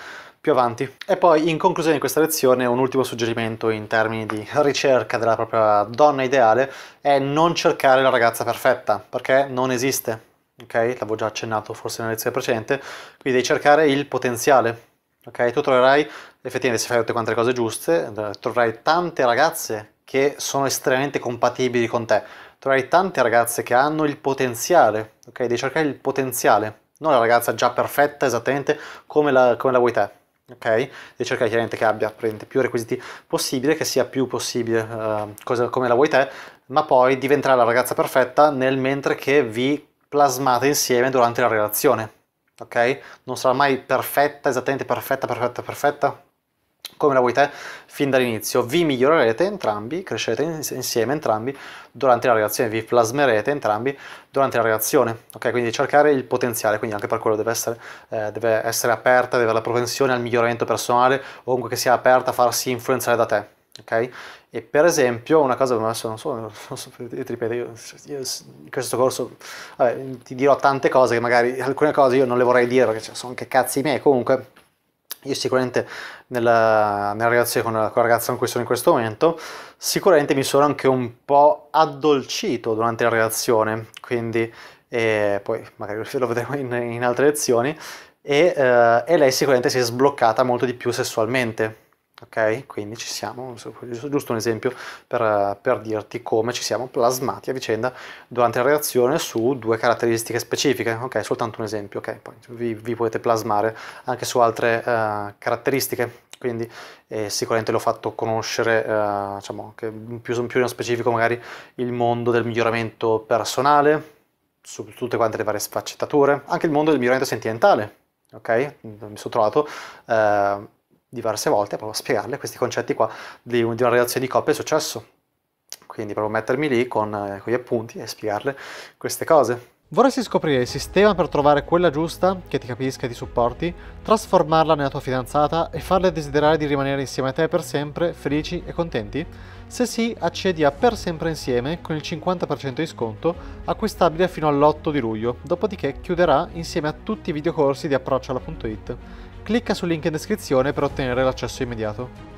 più avanti. E poi in conclusione di questa lezione un ultimo suggerimento in termini di ricerca della propria donna ideale è non cercare la ragazza perfetta, perché non esiste. Ok? L'avevo già accennato forse nella lezione precedente, quindi devi cercare il potenziale. Ok? Tu troverai, effettivamente se fai tutte quante le cose giuste, troverai tante ragazze che sono estremamente compatibili con te. Troverai tante ragazze che hanno il potenziale, ok? Devi cercare il potenziale, non la ragazza già perfetta esattamente come la, come la vuoi te ok? Devi cercare chiaramente che abbia praticamente più requisiti possibile, che sia più possibile uh, cosa, come la vuoi te, ma poi diventerà la ragazza perfetta nel mentre che vi plasmate insieme durante la relazione, ok? Non sarà mai perfetta, esattamente perfetta, perfetta, perfetta, come la vuoi te fin dall'inizio. Vi migliorerete entrambi, crescerete insieme entrambi durante la relazione, vi plasmerete entrambi durante la relazione. Ok, quindi cercare il potenziale, quindi anche per quello deve essere, eh, deve essere aperta, deve avere la propensione al miglioramento personale, o comunque che sia aperta a farsi influenzare da te. Ok? E per esempio, una cosa, adesso non so, non so ti ripeto, io, io in questo corso vabbè, ti dirò tante cose che magari alcune cose io non le vorrei dire perché sono anche cazzi miei, comunque io sicuramente nella, nella relazione con la, con la ragazza con cui sono in questo momento, sicuramente mi sono anche un po' addolcito durante la relazione, quindi e poi magari lo vedremo in, in altre lezioni, e, eh, e lei sicuramente si è sbloccata molto di più sessualmente, ok? Quindi ci siamo, giusto un esempio per, per, dirti come ci siamo plasmati a vicenda durante la reazione su due caratteristiche specifiche, ok? Soltanto un esempio, ok? Poi vi, vi potete plasmare anche su altre uh, caratteristiche, quindi eh, sicuramente l'ho fatto conoscere, eh, diciamo, che più, più nello specifico magari il mondo del miglioramento personale, su tutte quante le varie sfaccettature, anche il mondo del miglioramento sentimentale, ok? Mi sono trovato... Eh, diverse volte provo a spiegarle questi concetti qua di, di una relazione di coppia e successo. Quindi provo a mettermi lì con, eh, con gli appunti e spiegarle queste cose. Vorresti scoprire il sistema per trovare quella giusta, che ti capisca e ti supporti, trasformarla nella tua fidanzata e farle desiderare di rimanere insieme a te per sempre, felici e contenti? Se sì, accedi a Per Sempre Insieme con il 50% di sconto, acquistabile fino all'8 di luglio, dopodiché chiuderà insieme a tutti i videocorsi di approccio alla.it. Clicca sul link in descrizione per ottenere l'accesso immediato.